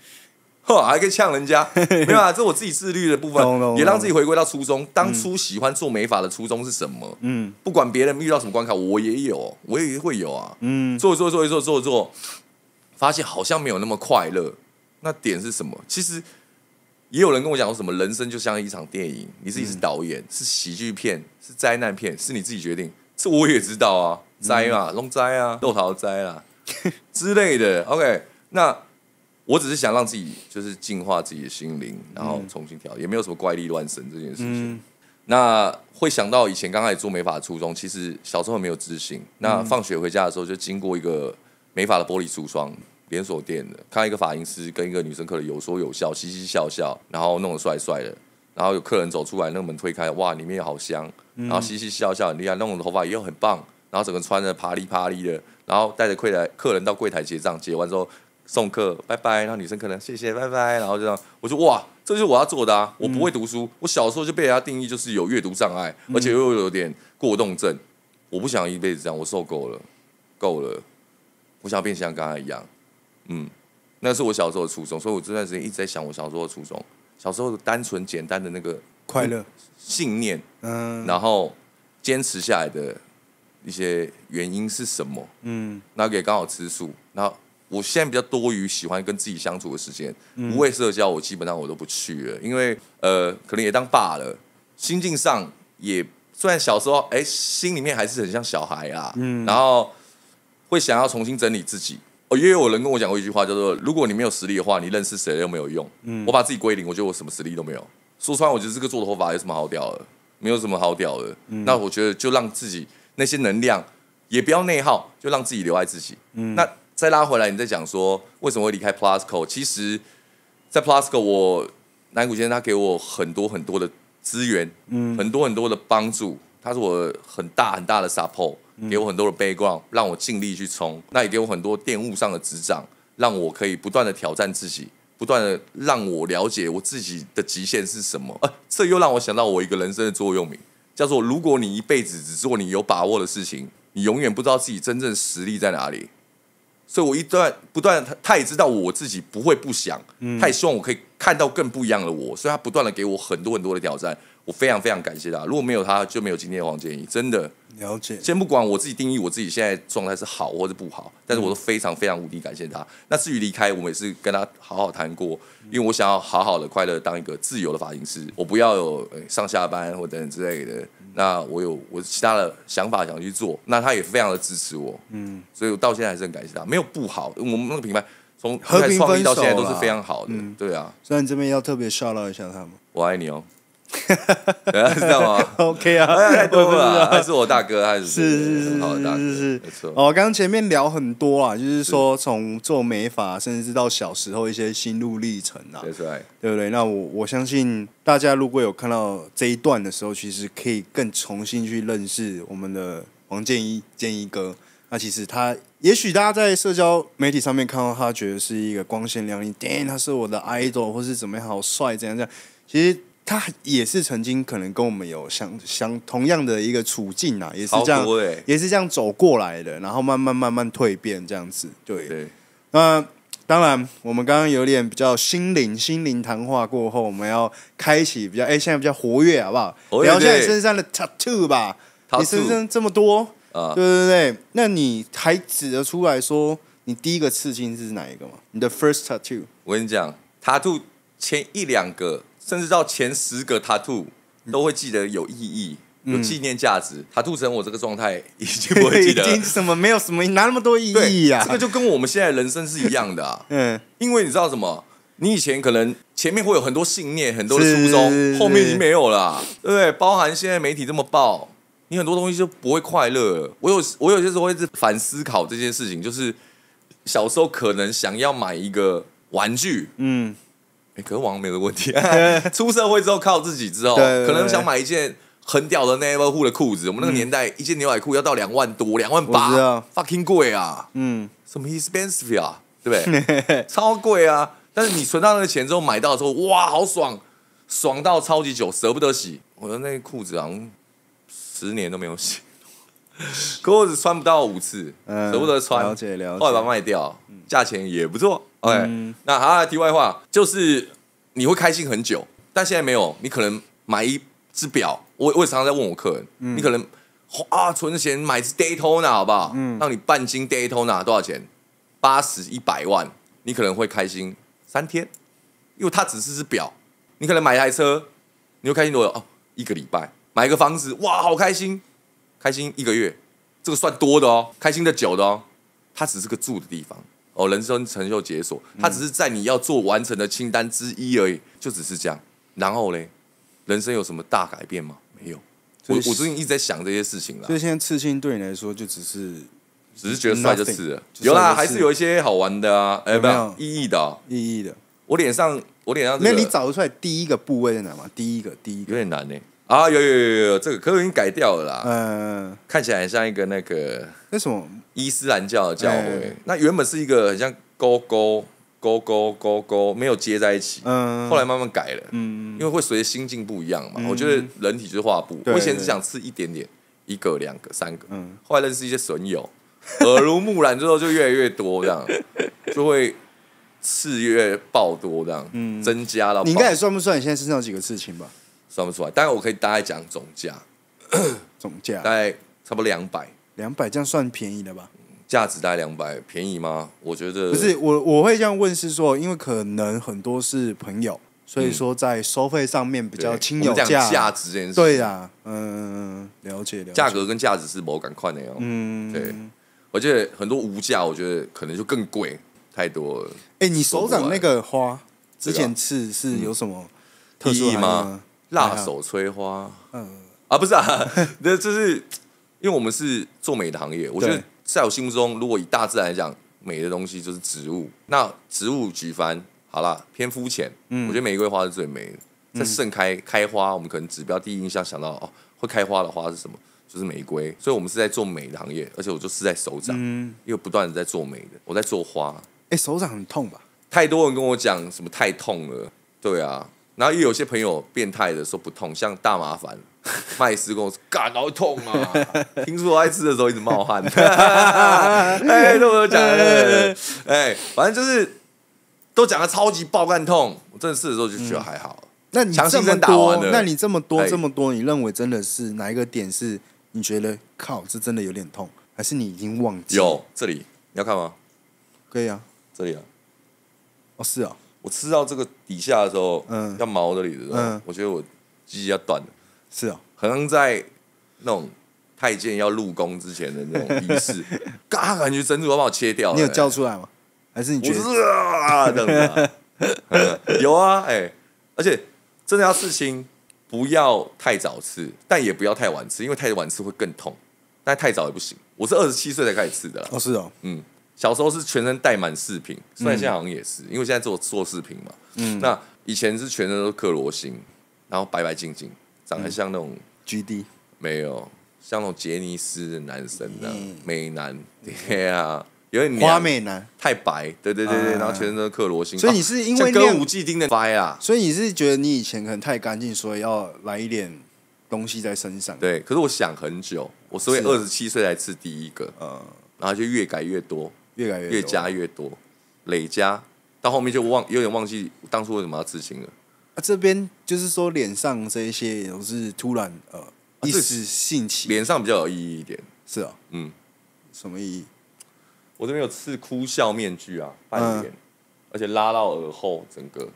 呵，还可以呛人家，有啊，这我自己自律的部分，也让自己回归到初衷。当初喜欢做美法的初衷是什么？嗯，不管别人遇到什么关卡，我也有，我也会有啊。嗯，做一做做一做做做，发现好像没有那么快乐。那点是什么？其实。也有人跟我讲说，什么人生就像一场电影，你自己是导演，是喜剧片，是灾难片，是你自己决定。这我也知道啊，灾嘛，龙灾啊，豆桃灾啊 之类的。OK，那我只是想让自己就是净化自己的心灵，然后重新挑也没有什么怪力乱神这件事情。那会想到以前刚开始做美发的初衷，其实小时候没有自信。那放学回家的时候，就经过一个美发的玻璃橱窗。连锁店的，看一个发型师跟一个女生客人有说有笑，嘻嘻笑笑，然后弄得帅帅的，然后有客人走出来，那个门推开，哇，里面好香，然后嘻嘻笑笑，你看，弄的头发也很棒，然后整个穿着啪哩啪哩的，然后带着柜台客人到柜台结账，结完之后送客，拜拜，然后女生客人谢谢，拜拜，然后就这样，我说哇，这就是我要做的啊，我不会读书，我小时候就被人家定义就是有阅读障碍，而且又有点过动症，我不想一辈子这样，我受够了，够了，我想变像刚刚一样。嗯，那是我小时候的初衷，所以我这段时间一直在想我小时候的初衷。小时候的单纯简单的那个快乐信念，嗯，然后坚持下来的一些原因是什么？嗯，那也刚好吃素。然后我现在比较多余，喜欢跟自己相处的时间，不谓社交，我基本上我都不去了，因为呃，可能也当爸了，心境上也虽然小时候哎，心里面还是很像小孩啊，嗯，然后会想要重新整理自己。哦，也有人跟我讲过一句话，叫做“如果你没有实力的话，你认识谁又没有用。”嗯，我把自己归零，我觉得我什么实力都没有。说穿，我觉得这个做头法有什么好屌的？没有什么好屌的。那我觉得就让自己那些能量也不要内耗，就让自己留爱自己。嗯，那再拉回来，你再讲说为什么会离开 Plusco？其实，在 Plusco，我南谷先生他给我很多很多的资源，嗯，很多很多的帮助，他是我很大很大的 support。给我很多的 background，让我尽力去冲。那也给我很多电务上的执掌，让我可以不断的挑战自己，不断的让我了解我自己的极限是什么。呃，这又让我想到我一个人生的座右铭，叫做：如果你一辈子只做你有把握的事情，你永远不知道自己真正实力在哪里。所以，我一段不断，他他也知道我自己不会不想，他也希望我可以看到更不一样的我，所以他不断的给我很多很多的挑战。我非常非常感谢他，如果没有他，就没有今天的黄建义，真的了解。先不管我自己定义我自己现在状态是好或者不好，但是我都非常非常无比感谢他。那至于离开，我们也是跟他好好谈过，因为我想要好好的快乐，当一个自由的发型师，我不要有上下班或等等之类的。那我有我其他的想法想去做，那他也非常的支持我，嗯，所以我到现在还是很感谢他，没有不好。我们那个品牌从开始创立到现在都是非常好的，对啊。所以你这边要特别 shout out 一下他们，我爱你哦。哈 哈，知道吗？OK 啊，太多了，他是我大哥，他是是是是是，是，哦，刚刚前面聊很多啊，就是说从做美发，甚至到小时候一些心路历程啊，对不对？那我我相信大家如果有看到这一段的时候，其实可以更重新去认识我们的王建一建一哥。那其实他，也许大家在社交媒体上面看到他，觉得是一个光鲜亮丽，n 他是我的 idol，或是怎么样，好帅，怎样这样，其实。他也是曾经可能跟我们有相相同样的一个处境啊，也是这样，也是这样走过来的，然后慢慢慢慢蜕变这样子，对。那当然，我们刚刚有点比较心灵心灵谈话过后，我们要开启比较哎，现在比较活跃好不好？聊一下你身上的 tattoo 吧，你身上这么多啊，对对对。那你还指得出来说，你第一个刺青是哪一个吗？你的 first tattoo？我跟你讲，tattoo 前一两个。甚至到前十个塔兔都会记得有意义、有纪念价值。塔兔成我这个状态已经不会记得，什么没有，什么拿那么多意义啊？这个就跟我们现在人生是一样的，嗯，因为你知道什么？你以前可能前面会有很多信念、很多的初衷，后面已经没有了，对不对？包含现在媒体这么爆，你很多东西就不会快乐。我有我有些时候一直反思考这件事情，就是小时候可能想要买一个玩具，嗯。可是网没有问题。出社会之后靠自己之后，可能想买一件很屌的 Neverhood 的裤子。我们那个年代，一件牛仔裤要到两万多，两万八，fucking 贵啊！嗯，什么 expensive 啊，对不对？超贵啊！但是你存到那个钱之后，买到的时候，哇，好爽，爽到超级久，舍不得洗。我的那裤子好像十年都没有洗，裤子穿不到五次，舍不得穿，后来把它卖掉，价钱也不错。哎，那啊，题外话就是你会开心很久，但现在没有。你可能买一只表，我我也常常在问我客人，你可能花存钱买只 Daytona 好不好？嗯，让你半斤 Daytona 多少钱？八十一百万，你可能会开心三天，因为它只是只表。你可能买台车，你会开心多久？哦，一个礼拜。买一个房子，哇，好开心，开心一个月，这个算多的哦，开心的久的哦，它只是个住的地方。哦，人生成就解锁，它只是在你要做完成的清单之一而已，就只是这样。然后嘞，人生有什么大改变吗？没有。我我最近一直在想这些事情啦。所以现在刺青对你来说就只是，只是觉得帅就是了。有啦，还是有一些好玩的啊，哎，意义的意义的。我脸上，我脸上，没有你找得出来第一个部位在哪吗？第一个，第一个有点难呢。啊，有有有有有，这个可能已经改掉了。啦。嗯，看起来很像一个那个，那什么伊斯兰教的教规？那原本是一个很像勾勾勾勾勾勾，没有接在一起。嗯，后来慢慢改了。嗯，因为会随着心境不一样嘛。我觉得人体就是画布，我以前只想吃一点点，一个、两个、三个。嗯，后来认识一些损友，耳濡目染之后就越来越多这样，就会次月爆多这样。嗯，增加了。你应该也算不算你现在身上有几个事情吧？算不出来，但我可以大概讲总价，总价大概差不多两百，两百这样算便宜的吧？价值大概两百，便宜吗？我觉得不是，我我会这样问是说，因为可能很多是朋友，所以说在收费上面比较亲友价，价值这件事，对呀，嗯，了解了，价格跟价值是某感快的哦，嗯，对，而且很多无价，我觉得可能就更贵，太多了。哎，你手掌那个花之前刺是有什么特殊吗？大手催花，嗯啊，不是啊，那 就是因为我们是做美的行业，我觉得在我心目中，如果以大自然来讲，美的东西就是植物。那植物举帆好了，偏肤浅。嗯，我觉得玫瑰花是最美的，在盛开开花。我们可能指标第一印象想到哦，会开花的花是什么？就是玫瑰。所以我们是在做美的行业，而且我就是在手掌，因为不断的在做美的，我在做花。哎，手掌很痛吧？太多人跟我讲什么太痛了。对啊。然后又有些朋友变态的说不痛，像大麻烦 麦斯跟我说：“嘎，好痛啊！” 听说我爱吃的时候一直冒汗。哎，都我都讲了，哎，反正就是都讲的超级爆肝痛。我真的试的时候就觉得还好。那你这么多，那你这么多这么多，你认为真的是哪一个点是你觉得靠？这真的有点痛，还是你已经忘记？有这里你要看吗？可以啊，这里啊，哦，是啊。我吃到这个底下的时候，嗯，要毛这里的时候，嗯，我觉得我肌要断了，是哦，可能在那种太监要入宫之前的那种仪式，嘎，感觉整组要把我切掉了。你叫出来吗？还是你觉得？有啊，哎，而且真的要刺青，不要太早吃，但也不要太晚吃，因为太晚吃会更痛，但太早也不行。我是二十七岁才开始吃的。哦，是哦，嗯。小时候是全身戴满饰品，然现在好像也是，因为现在做做饰品嘛。嗯，那以前是全身都刻罗星，然后白白净净，长得像那种 GD，没有像那种杰尼斯的男生样，美男对啊，有点花美男太白，对对对对，然后全身都刻罗星，所以你是因为歌舞伎丁的白啊，所以你是觉得你以前可能太干净，所以要来一点东西在身上。对，可是我想很久，我所以二十七岁才吃第一个，嗯，然后就越改越多。越来越越加越多，累加到后面就忘，有点忘记当初为什么要刺青了。啊，这边就是说脸上这一些，也是突然呃，一时兴起。脸上比较有意义一点，是啊，嗯，什么意义？我这边有刺哭笑面具啊，半脸，而且拉到耳后，整个。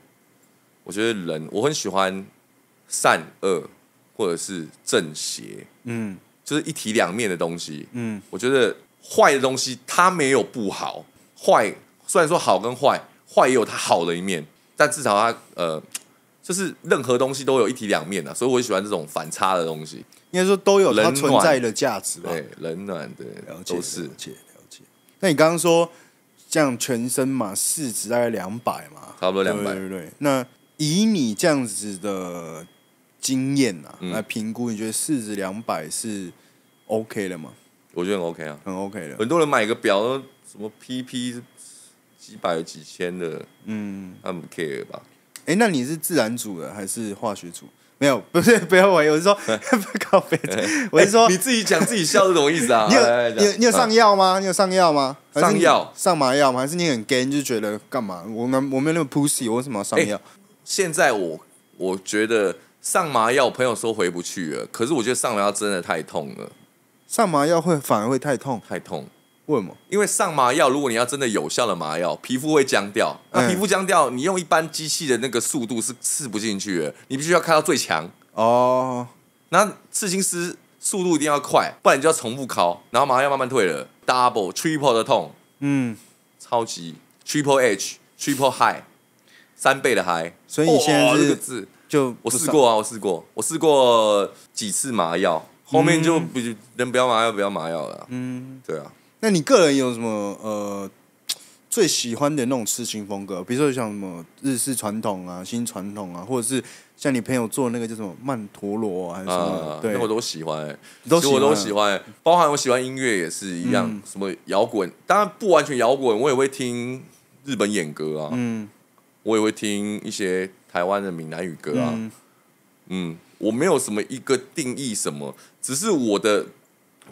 我觉得人我很喜欢善恶或者是正邪，嗯，就是一体两面的东西，嗯，我觉得。坏的东西它没有不好，坏虽然说好跟坏，坏也有它好的一面，但至少它呃，就是任何东西都有一体两面的，所以我喜欢这种反差的东西。应该说都有它存在的价值，对，冷暖的都是了解了解。那你刚刚说这样全身嘛，市值大概两百嘛，差不多两百，对对。那以你这样子的经验啊，来评估你觉得市值两百是 OK 了吗？我觉得很 OK 啊，很 OK 的。很多人买个表都什么 PP 几百几千的，嗯，他们 care 吧？哎，那你是自然组的还是化学组？没有，不是不要我，我是说不搞别，我是说 你自己讲自己笑是什么意思啊？你有你有上药吗？你有上药吗？上药上麻药吗？还是你很 gay 就觉得干嘛？我们我没有那么 pussy，我为什么要上药？现在我我觉得上麻药，朋友说回不去了，可是我觉得上麻药真的太痛了。上麻药会反而会太痛，太痛，为什么？因为上麻药，如果你要真的有效的麻药，皮肤会僵掉。那皮肤僵掉，你用一般机器的那个速度是刺不进去的。你必须要开到最强哦。那刺青师速度一定要快，不然你就要重复敲，然后麻药慢慢退了，double triple 的痛，嗯，超级 triple h triple high 三倍的 high。所以字就我试过啊，我试过，我试过几次麻药。后面就比人不要麻药，不要麻药了。嗯，对啊。那你个人有什么呃最喜欢的那种刺青风格？比如说像什么日式传统啊、新传统啊，或者是像你朋友做那个叫什么曼陀罗还是什么？对，我都喜欢，都喜欢。我都喜欢，包含我喜欢音乐也是一样，什么摇滚，当然不完全摇滚，我也会听日本演歌啊。嗯，我也会听一些台湾的闽南语歌啊。嗯。我没有什么一个定义什么，只是我的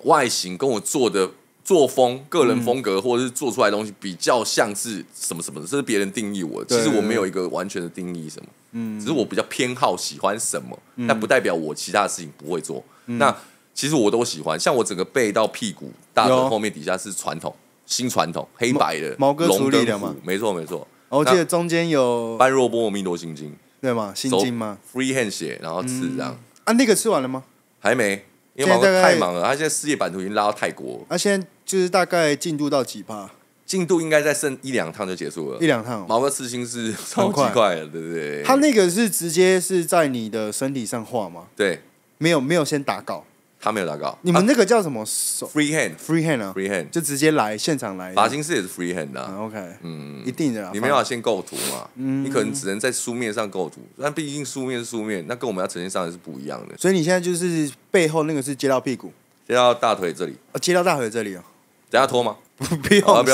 外形跟我做的作风、个人风格，或者是做出来的东西比较像是什么什么，这是别人定义我。其实我没有一个完全的定义什么，嗯，只是我比较偏好喜欢什么，但不代表我其他的事情不会做。那其实我都喜欢，像我整个背到屁股、大腿后面底下是传统、新传统、黑白的毛哥书立的嘛，没错没错。我记得中间有《般若波罗蜜多心经》。对吗？心经吗？Free hand 写，然后刺这样啊？那个吃完了吗？还没，因为毛哥太忙了，他现在事业版图已经拉到泰国。他现在就是大概进度到几趴？进度应该再剩一两趟就结束了，一两趟。毛哥刺青是超级快了，对不对？他那个是直接是在你的身体上画吗？对，没有没有先打稿。他没有打稿，你们那个叫什么？free hand，free hand 啊，free hand 就直接来现场来，发型师也是 free hand 啊。OK，嗯，一定的，你没办法先构图嘛，你可能只能在书面上构图，但毕竟书面是书面，那跟我们要呈现上来是不一样的。所以你现在就是背后那个是接到屁股，接到大腿这里，接到大腿这里哦，等下脱吗？不不用，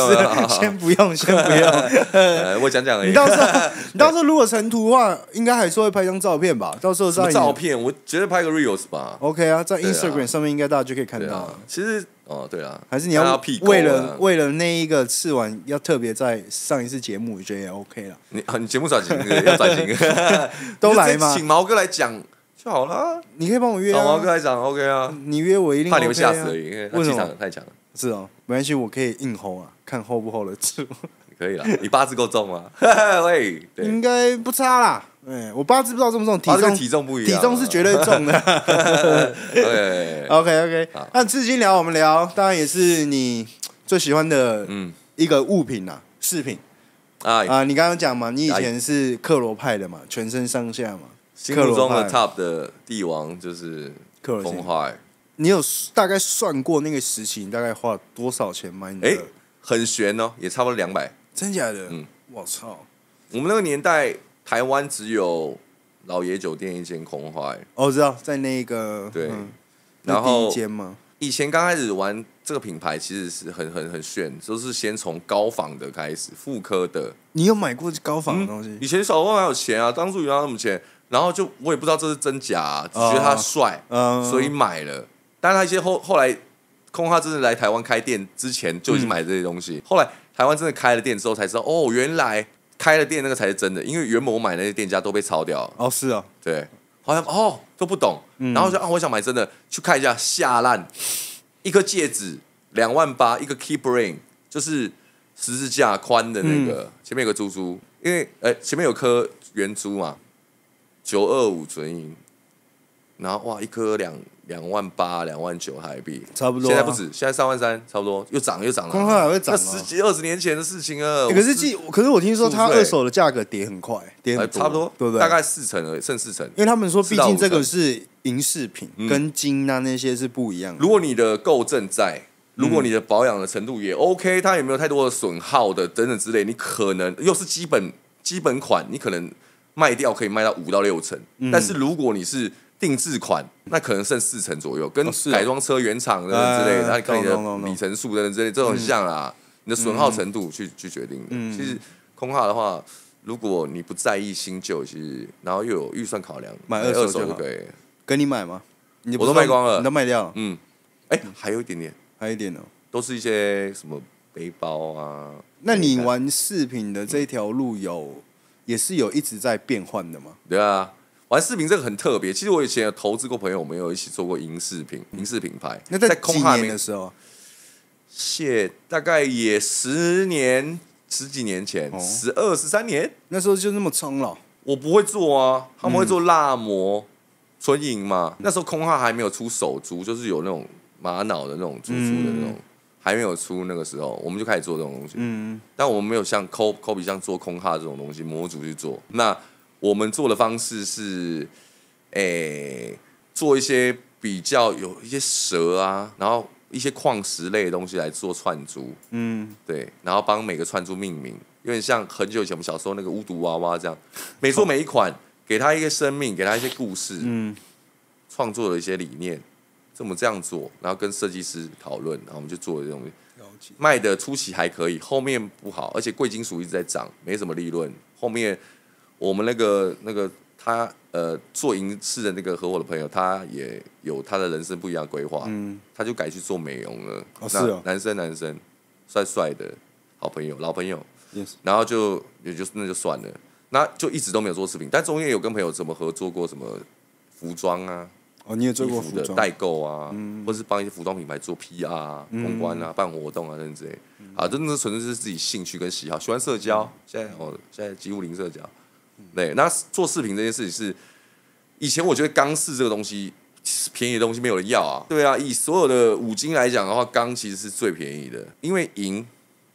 先不用，先不用。我讲讲而已。你到时候，你到时候如果成图的话，应该还是会拍张照片吧？到时候再照片，我觉得拍个 reels 吧。OK 啊，在 Instagram 上面应该大家就可以看到。其实，哦，对啊，还是你要为了为了那一个试完，要特别在上一次节目，我觉得也 OK 了。你啊，你节目转型要转型，都来嘛，请毛哥来讲就好了。你可以帮我约啊，毛哥来讲 OK 啊。你约我一定怕你会吓死而已，因为机场太强了。是哦，没关系，我可以硬 hold 啊，看 hold 不 hold 得住。可以了，你八字够重吗？喂，应该不差啦。哎，我八字不知道重不重，体重体重不，体重是绝对重的。对，OK OK。那至今聊，我们聊，当然也是你最喜欢的，嗯，一个物品呐，饰品。啊啊，你刚刚讲嘛，你以前是克罗派的嘛，全身上下嘛，克罗中的 top 的帝王就是克罗派，你有大概算过那个时期你大概花了多少钱买？哎，很悬哦，也差不多两百，真假的？嗯，我操！我们那个年代，台湾只有老爷酒店一间空花。哦，知道，在那个对，然后第一间嘛。以前刚开始玩这个品牌，其实是很很很炫，都是先从高仿的开始，妇科的。你有买过高仿的东西？以前时候还有钱啊，当初有那什么钱，然后就我也不知道这是真假，只觉得它帅，嗯，所以买了。但他一些后后来，空花真的来台湾开店之前就已经买这些东西。后来台湾真的开了店之后才知道，哦，原来开了店那个才是真的，因为原本我买那些店家都被抄掉。哦，是啊，对，好像哦都不懂，然后说啊，我想买真的，去看一下，下烂，一颗戒指两万八，一个 key brain 就是十字架宽的那个，前面有个珠珠，因为哎前面有颗圆珠嘛，九二五纯银，然后哇一颗两。两万八、两万九台币，差不多。现在不止，现在三万三，差不多又涨又涨了。快会涨。那十几二十年前的事情了。可是，记，可是我听说它二手的价格跌很快，跌差不多，对不对？大概四成，而已，剩四成。因为他们说，毕竟这个是银饰品跟金啊那些是不一样。如果你的购证在，如果你的保养的程度也 OK，它也没有太多的损耗的等等之类，你可能又是基本基本款，你可能卖掉可以卖到五到六成。但是如果你是定制款那可能剩四成左右，跟改装车原厂的之类，它看你的里程数等等之类，这种像啊，你的损耗程度去去决定的。其实空号的话，如果你不在意新旧，其实然后又有预算考量，买二手就可以。跟你买吗？你我都卖光了，你都卖掉。嗯，哎，还有一点点，还有一点哦。都是一些什么背包啊？那你玩饰品的这条路有，也是有一直在变换的吗？对啊。玩视频这个很特别，其实我以前有投资过朋友，我们有一起做过银饰品、银饰品牌。那在空哈的时候，谢大概也十年、十几年前，十二、十三年，那时候就那么冲了。我不会做啊，他们会做蜡模、纯银嘛。那时候空哈还没有出手足，就是有那种玛瑙的那种珠珠的那种，还没有出那个时候，我们就开始做这种东西。嗯，但我们没有像抠 o k o 像做空哈这种东西模组去做那。我们做的方式是，诶，做一些比较有一些蛇啊，然后一些矿石类的东西来做串珠，嗯，对，然后帮每个串珠命名，有点像很久以前我们小时候那个巫毒娃娃这样，每做每一款，给他一个生命，给他一些故事，嗯，创作的一些理念，这么这样做，然后跟设计师讨论，然后我们就做这种，卖的初期还可以，后面不好，而且贵金属一直在涨，没什么利润，后面。我们那个那个他呃做银饰的那个合伙的朋友，他也有他的人生不一样规划，他就改去做美容了。是哦，男生男生，帅帅的好朋友老朋友，然后就也就那就算了，那就一直都没有做视频。但中间有跟朋友怎么合作过什么服装啊，哦你也做过服的代购啊，或是帮一些服装品牌做 PR 啊、公关啊，办活动啊等等之的，啊真的是纯粹是自己兴趣跟喜好，喜欢社交，现在哦现在几乎零社交。对，那做视频这件事情是，以前我觉得钢饰这个东西便宜的东西没有人要啊。对啊，以所有的五金来讲的话，钢其实是最便宜的，因为银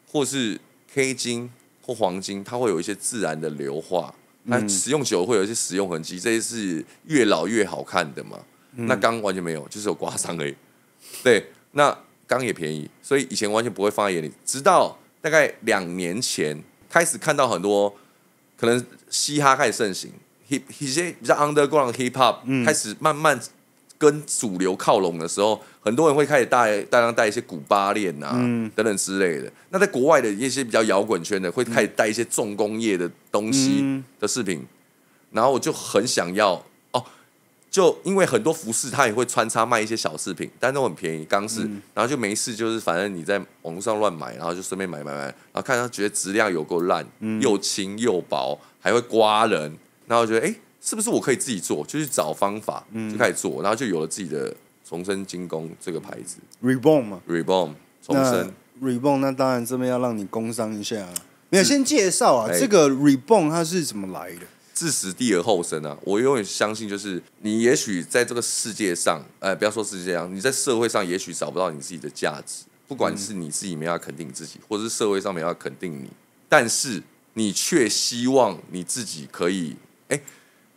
或是 K 金或黄金，它会有一些自然的硫化，那使用久会有一些使用痕迹，这些是越老越好看的嘛。那钢完全没有，就是有刮伤而已。对，那钢也便宜，所以以前完全不会放在眼里，直到大概两年前开始看到很多。可能嘻哈开始盛行，一些比较 underground hip hop 开始慢慢跟主流靠拢的时候，很多人会开始带大量带一些古巴链呐等等之类的。那在国外的一些比较摇滚圈的，会开始带一些重工业的东西的饰品。然后我就很想要。就因为很多服饰，他也会穿插卖一些小饰品，但都很便宜，刚是，然后就没事，就是反正你在网上乱买，然后就顺便买买买，然后看他觉得质量有够烂，又轻又薄，还会刮人，然后觉得哎，是不是我可以自己做？就去找方法，就开始做，然后就有了自己的重生精工这个牌子，reborn 嘛，reborn 重生，reborn 那当然这边要让你工商一下，你先介绍啊，这个 reborn 它是怎么来的？置死地而后生啊！我永远相信，就是你也许在这个世界上，哎，不要说是这样，你在社会上也许找不到你自己的价值，不管是你自己没法肯定自己，或者是社会上没法肯定你，但是你却希望你自己可以，哎，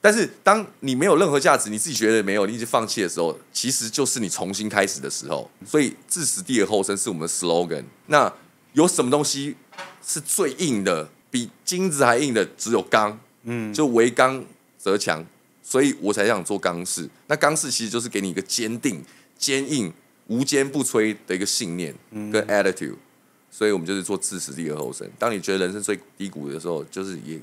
但是当你没有任何价值，你自己觉得没有，你一直放弃的时候，其实就是你重新开始的时候。所以，置死地而后生是我们 slogan。那有什么东西是最硬的？比金子还硬的只有钢。嗯，就唯刚则强，所以我才想做钢士。那钢士其实就是给你一个坚定、坚硬、无坚不摧的一个信念跟 attitude，所以我们就是做自食其力而生。当你觉得人生最低谷的时候，就是也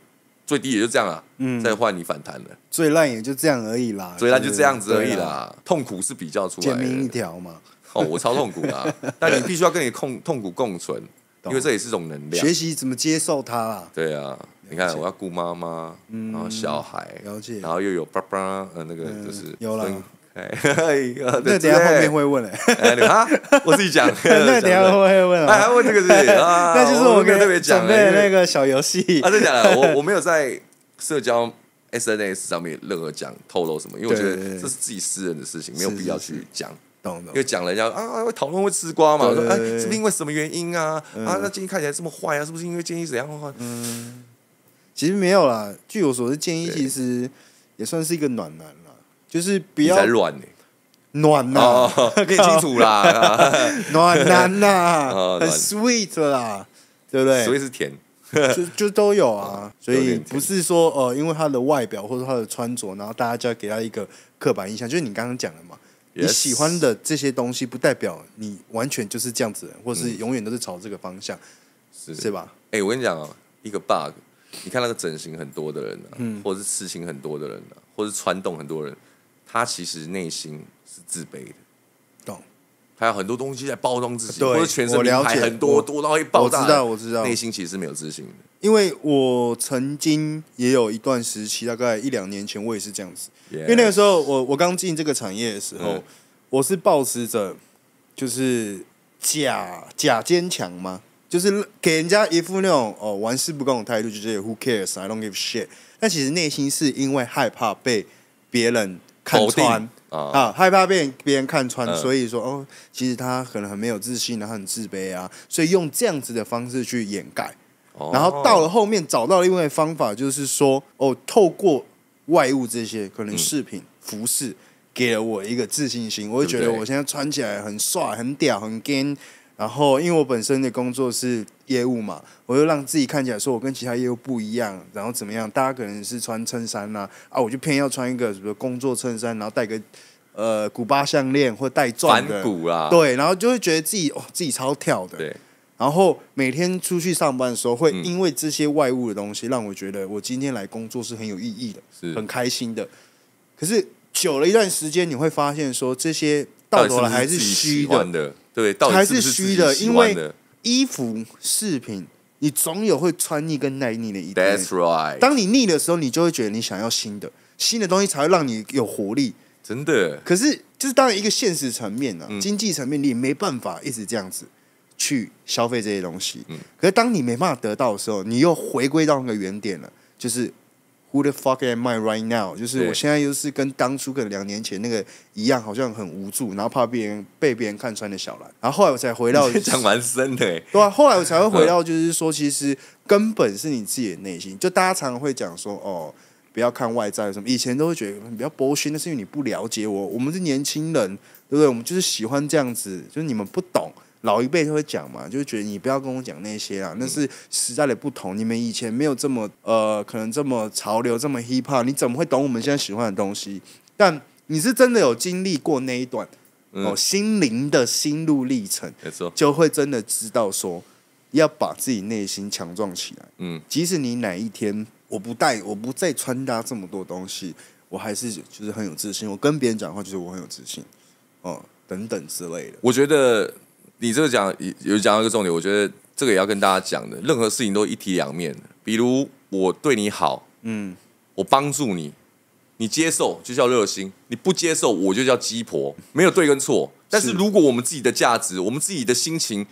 最低也就这样嗯，再换你反弹了。最烂也就这样而已啦，最烂就这样子而已啦，痛苦是比较出来。简明一条嘛，哦，我超痛苦啦，但你必须要跟你痛痛苦共存，因为这也是种能量。学习怎么接受它。对啊。你看，我要顾妈妈，然后小孩了解，然后又有爸爸，呃，那个就是有了。哎，那等下后面会问嘞。啊，我自己讲。那等下会会问哎，还问这个自己啊？那就是我跟特别讲，的那个小游戏。他真讲，我我没有在社交 S N S 上面任何讲透露什么，因为我觉得这是自己私人的事情，没有必要去讲。懂，因为讲人家啊，会讨论会吃瓜嘛。我说，哎，是不是因为什么原因啊？啊，那建议看起来这么坏啊？是不是因为建议怎样？嗯。其实没有啦，据我所知，建议其实也算是一个暖男啦，就是不要乱呢，暖呐，可以清楚啦，暖男呐，很 sweet 啦，对不对？所以是甜，就就都有啊，所以不是说呃，因为他的外表或者他的穿着，然后大家就要给他一个刻板印象，就是你刚刚讲的嘛，你喜欢的这些东西不代表你完全就是这样子，或是永远都是朝这个方向，是吧？哎，我跟你讲啊，一个 bug。你看那个整形很多的人呢，或者是事情很多的人呢，或者是穿洞很多人，他其实内心是自卑的，懂？还有很多东西在包装自己，或者全身名牌很多多到一爆炸，我知道，我知道，内心其实是没有自信的。因为我曾经也有一段时期，大概一两年前，我也是这样子。因为那个时候，我我刚进这个产业的时候，我是保持着就是假假坚强吗？就是给人家一副那种哦玩世不恭的态度，就觉得 Who cares? I don't give shit。但其实内心是因为害怕被别人看穿啊，害怕被别人看穿，所以说哦，其实他可能很没有自信然后很自卑啊，所以用这样子的方式去掩盖。然后到了后面找到另外方法，就是说哦，透过外物这些，可能饰品、服饰，给了我一个自信心，我就觉得我现在穿起来很帅、很屌、很 gay。然后，因为我本身的工作是业务嘛，我就让自己看起来说，我跟其他业务不一样。然后怎么样？大家可能是穿衬衫呐，啊，我就偏要穿一个什么工作衬衫，然后戴个呃古巴项链或戴钻的，对，然后就会觉得自己哦，自己超跳的。对，然后每天出去上班的时候，会因为这些外物的东西，让我觉得我今天来工作是很有意义的，很开心的。可是久了一段时间，你会发现说，这些到头来还是虚的。对，还是虚的，因为衣服、饰品，你总有会穿腻、跟耐腻的一。That's right。当你腻的时候，你就会觉得你想要新的，新的东西才会让你有活力。真的，可是就是当然一个现实层面呢，经济层面你没办法一直这样子去消费这些东西。嗯。可是当你没办法得到的时候，你又回归到那个原点了，就是。Who the fuck am I right now？就是我现在又是跟当初可能两年前那个一样，好像很无助，然后怕别人被别人看穿的小兰。然后后来我才回到，讲蛮深的，对啊。后来我才会回到，就是说，其实根本是你自己的内心。就大家常常会讲说，哦，不要看外在什么，以前都会觉得比较剥削，那是因为你不了解我。我们是年轻人，对不对？我们就是喜欢这样子，就是你们不懂。老一辈都会讲嘛，就是觉得你不要跟我讲那些啊，那是时代的不同。你们以前没有这么呃，可能这么潮流，这么 hiphop，你怎么会懂我们现在喜欢的东西？但你是真的有经历过那一段哦，心灵的心路历程，没错，就会真的知道说要把自己内心强壮起来。嗯，即使你哪一天我不带，我不再穿搭这么多东西，我还是就是很有自信。我跟别人讲话，就是我很有自信哦，等等之类的。我觉得。你这个讲有有讲到一个重点，我觉得这个也要跟大家讲的。任何事情都一体两面的，比如我对你好，嗯，我帮助你，你接受就叫热心，你不接受我就叫鸡婆，没有对跟错。但是如果我们自己的价值、我们自己的心情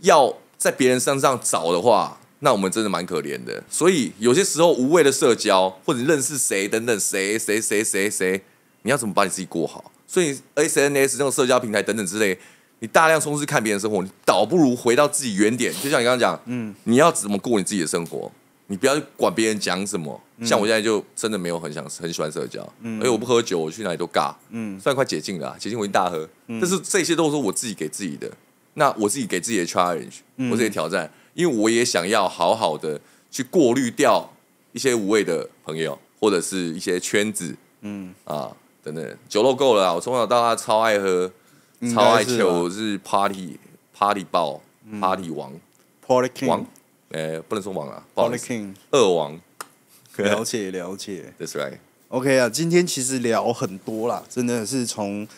要在别人身上找的话，那我们真的蛮可怜的。所以有些时候无谓的社交或者认识谁等等，谁谁谁谁谁，你要怎么把你自己过好？所以 SNS 这种社交平台等等之类。你大量充斥看别人生活，你倒不如回到自己原点。就像你刚刚讲，嗯，你要怎么过你自己的生活，你不要管别人讲什么。像我现在就真的没有很想很喜欢社交，嗯，而且我不喝酒，我去哪里都尬，嗯，虽然快解禁了，解禁我一大喝，但是这些都是我自己给自己的。那我自己给自己的 challenge，我自己的挑战，因为我也想要好好的去过滤掉一些无谓的朋友或者是一些圈子，嗯啊等等。酒肉够了，我从小到大超爱喝。超爱球是 party party 爆 party 王 party king 王，呃，不能说王啊 party king 二王，了解了解。That's right. OK 啊，今天其实聊很多啦，真的是从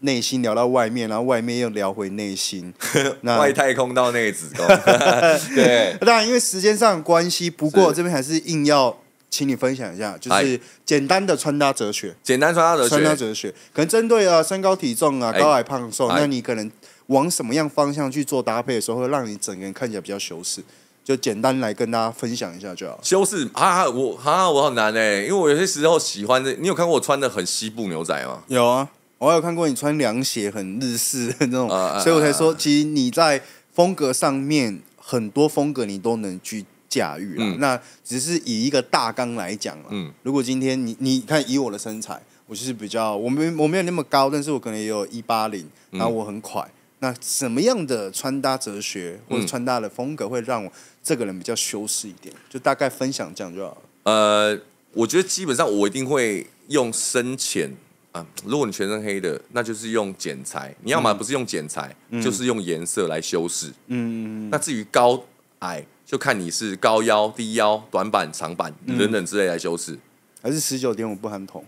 内心聊到外面，然后外面又聊回内心，外太空到内子宫。对，当然因为时间上关系，不过这边还是硬要。请你分享一下，就是简单的穿搭哲学。简单穿搭哲学，穿搭哲学可能针对啊身高体重啊高矮胖瘦，那你可能往什么样方向去做搭配的时候，会让你整个人看起来比较修饰。就简单来跟大家分享一下就好。修饰啊，我啊，我好难哎，因为我有些时候喜欢的，你有看过我穿的很西部牛仔吗？有啊，我有看过你穿凉鞋很日式的 那种，所以我才说，其实你在风格上面很多风格你都能去。驾驭了，那只是以一个大纲来讲了。嗯，如果今天你你看以我的身材，我是比较我没我没有那么高，但是我可能也有一八零，然后我很快。那什么样的穿搭哲学或者穿搭的风格会让我这个人比较修饰一点？就大概分享这样就好了。呃，我觉得基本上我一定会用深浅啊。如果你全身黑的，那就是用剪裁。你要么不是用剪裁，就是用颜色来修饰。嗯，那至于高矮。就看你是高腰、低腰、短板、长板等等之类来修饰，还是十九点五不含筒？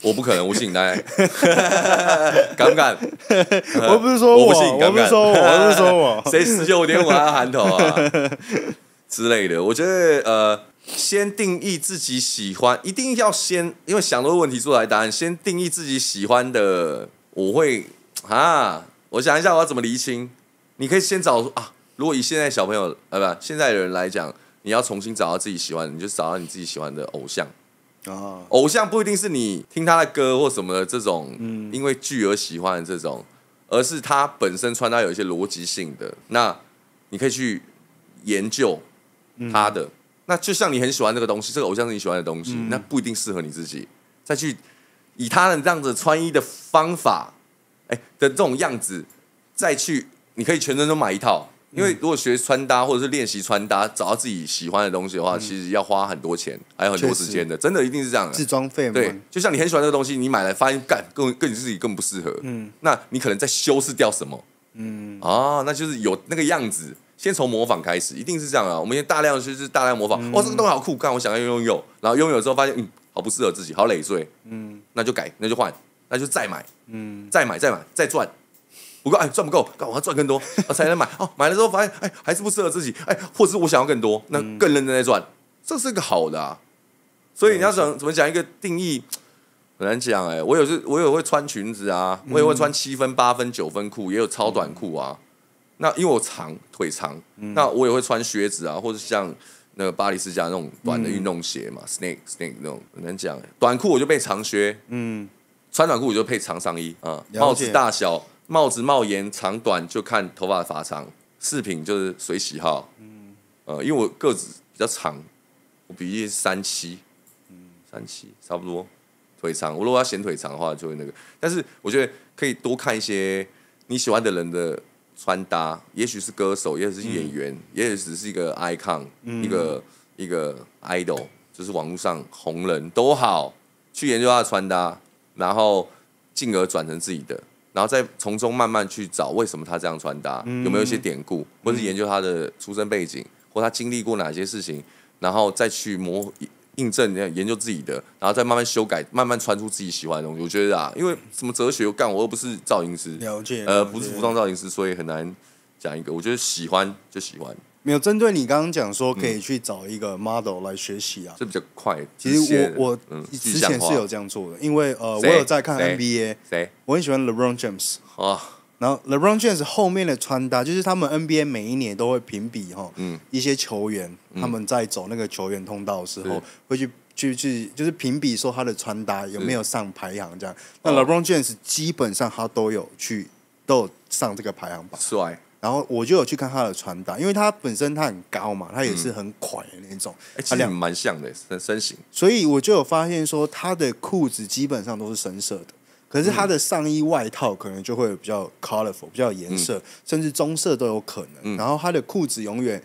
我不可能，我信你，敢不敢？我不是说我不信，我不是说，我是说，谁十九点五还含筒啊之类的？我觉得呃，先定义自己喜欢，一定要先，因为想到问题出来答案，先定义自己喜欢的。我会啊，我想一下，我要怎么厘清？你可以先找啊。如果以现在小朋友呃不，现在的人来讲，你要重新找到自己喜欢，的，你就找到你自己喜欢的偶像哦，偶像不一定是你听他的歌或什么的这种，嗯，因为剧而喜欢的这种，而是他本身穿搭有一些逻辑性的。那你可以去研究他的。那就像你很喜欢这个东西，这个偶像是你喜欢的东西，那不一定适合你自己。再去以他的这样子穿衣的方法，哎的这种样子，再去你可以全身都买一套。因为如果学穿搭或者是练习穿搭，找到自己喜欢的东西的话，其实要花很多钱，还有很多时间的，真的一定是这样的。试妆费对，就像你很喜欢这个东西，你买来发现，干更跟你自己更不适合，嗯，那你可能在修饰掉什么，嗯，啊，那就是有那个样子，先从模仿开始，一定是这样啊。我们先大量就是大量模仿，哇，这个东西好酷，干我想要拥有，然后拥有之后发现，嗯，好不适合自己，好累赘，嗯，那就改，那就换，那就再买，嗯，再买再买再赚。不过哎，赚不够，干，我要赚更多，才能买哦。买了之后发现，哎，还是不适合自己，哎，或是我想要更多，那更认真在赚，这是一个好的。所以你要怎怎么讲一个定义很难讲哎。我有时我也会穿裙子啊，我也会穿七分、八分、九分裤，也有超短裤啊。那因为我长腿长，那我也会穿靴子啊，或者像那个巴黎世家那种短的运动鞋嘛，snake snake 那种。难讲哎，短裤我就配长靴，嗯，穿短裤我就配长上衣啊，帽子大小。帽子帽檐长短就看头发的发长，饰品就是随喜好。嗯，呃，因为我个子比较长，我比例三七，嗯，三七差不多，腿长。我如果要显腿长的话，就会那个。但是我觉得可以多看一些你喜欢的人的穿搭，也许是歌手，也许是演员，也许只是一个 icon，一个一个 idol，就是网络上红人都好去研究他的穿搭，然后进而转成自己的。然后再从中慢慢去找为什么他这样穿搭，有没有一些典故，或是研究他的出身背景，或他经历过哪些事情，然后再去模印证，研究自己的，然后再慢慢修改，慢慢穿出自己喜欢的东西。我觉得啊，因为什么哲学又干，我又不是造型师，了解呃，不是服装造型师，所以很难讲一个。我觉得喜欢就喜欢。没有针对你刚刚讲说可以去找一个 model 来学习啊，这比较快。其实我我之前是有这样做的，因为呃，我有在看 NBA，谁？我很喜欢 LeBron James。然后 LeBron James 后面的穿搭，就是他们 NBA 每一年都会评比哈，嗯，一些球员他们在走那个球员通道的时候，会去去去，就是评比说他的穿搭有没有上排行这样。那 LeBron James 基本上他都有去，都有上这个排行榜，帅。然后我就有去看他的穿搭，因为他本身他很高嘛，他也是很宽的那种，哎，其实蛮像的身身形。所以我就有发现说，他的裤子基本上都是深色的，可是他的上衣外套可能就会比较 colorful，比较颜色，甚至棕色都有可能。然后他的裤子永远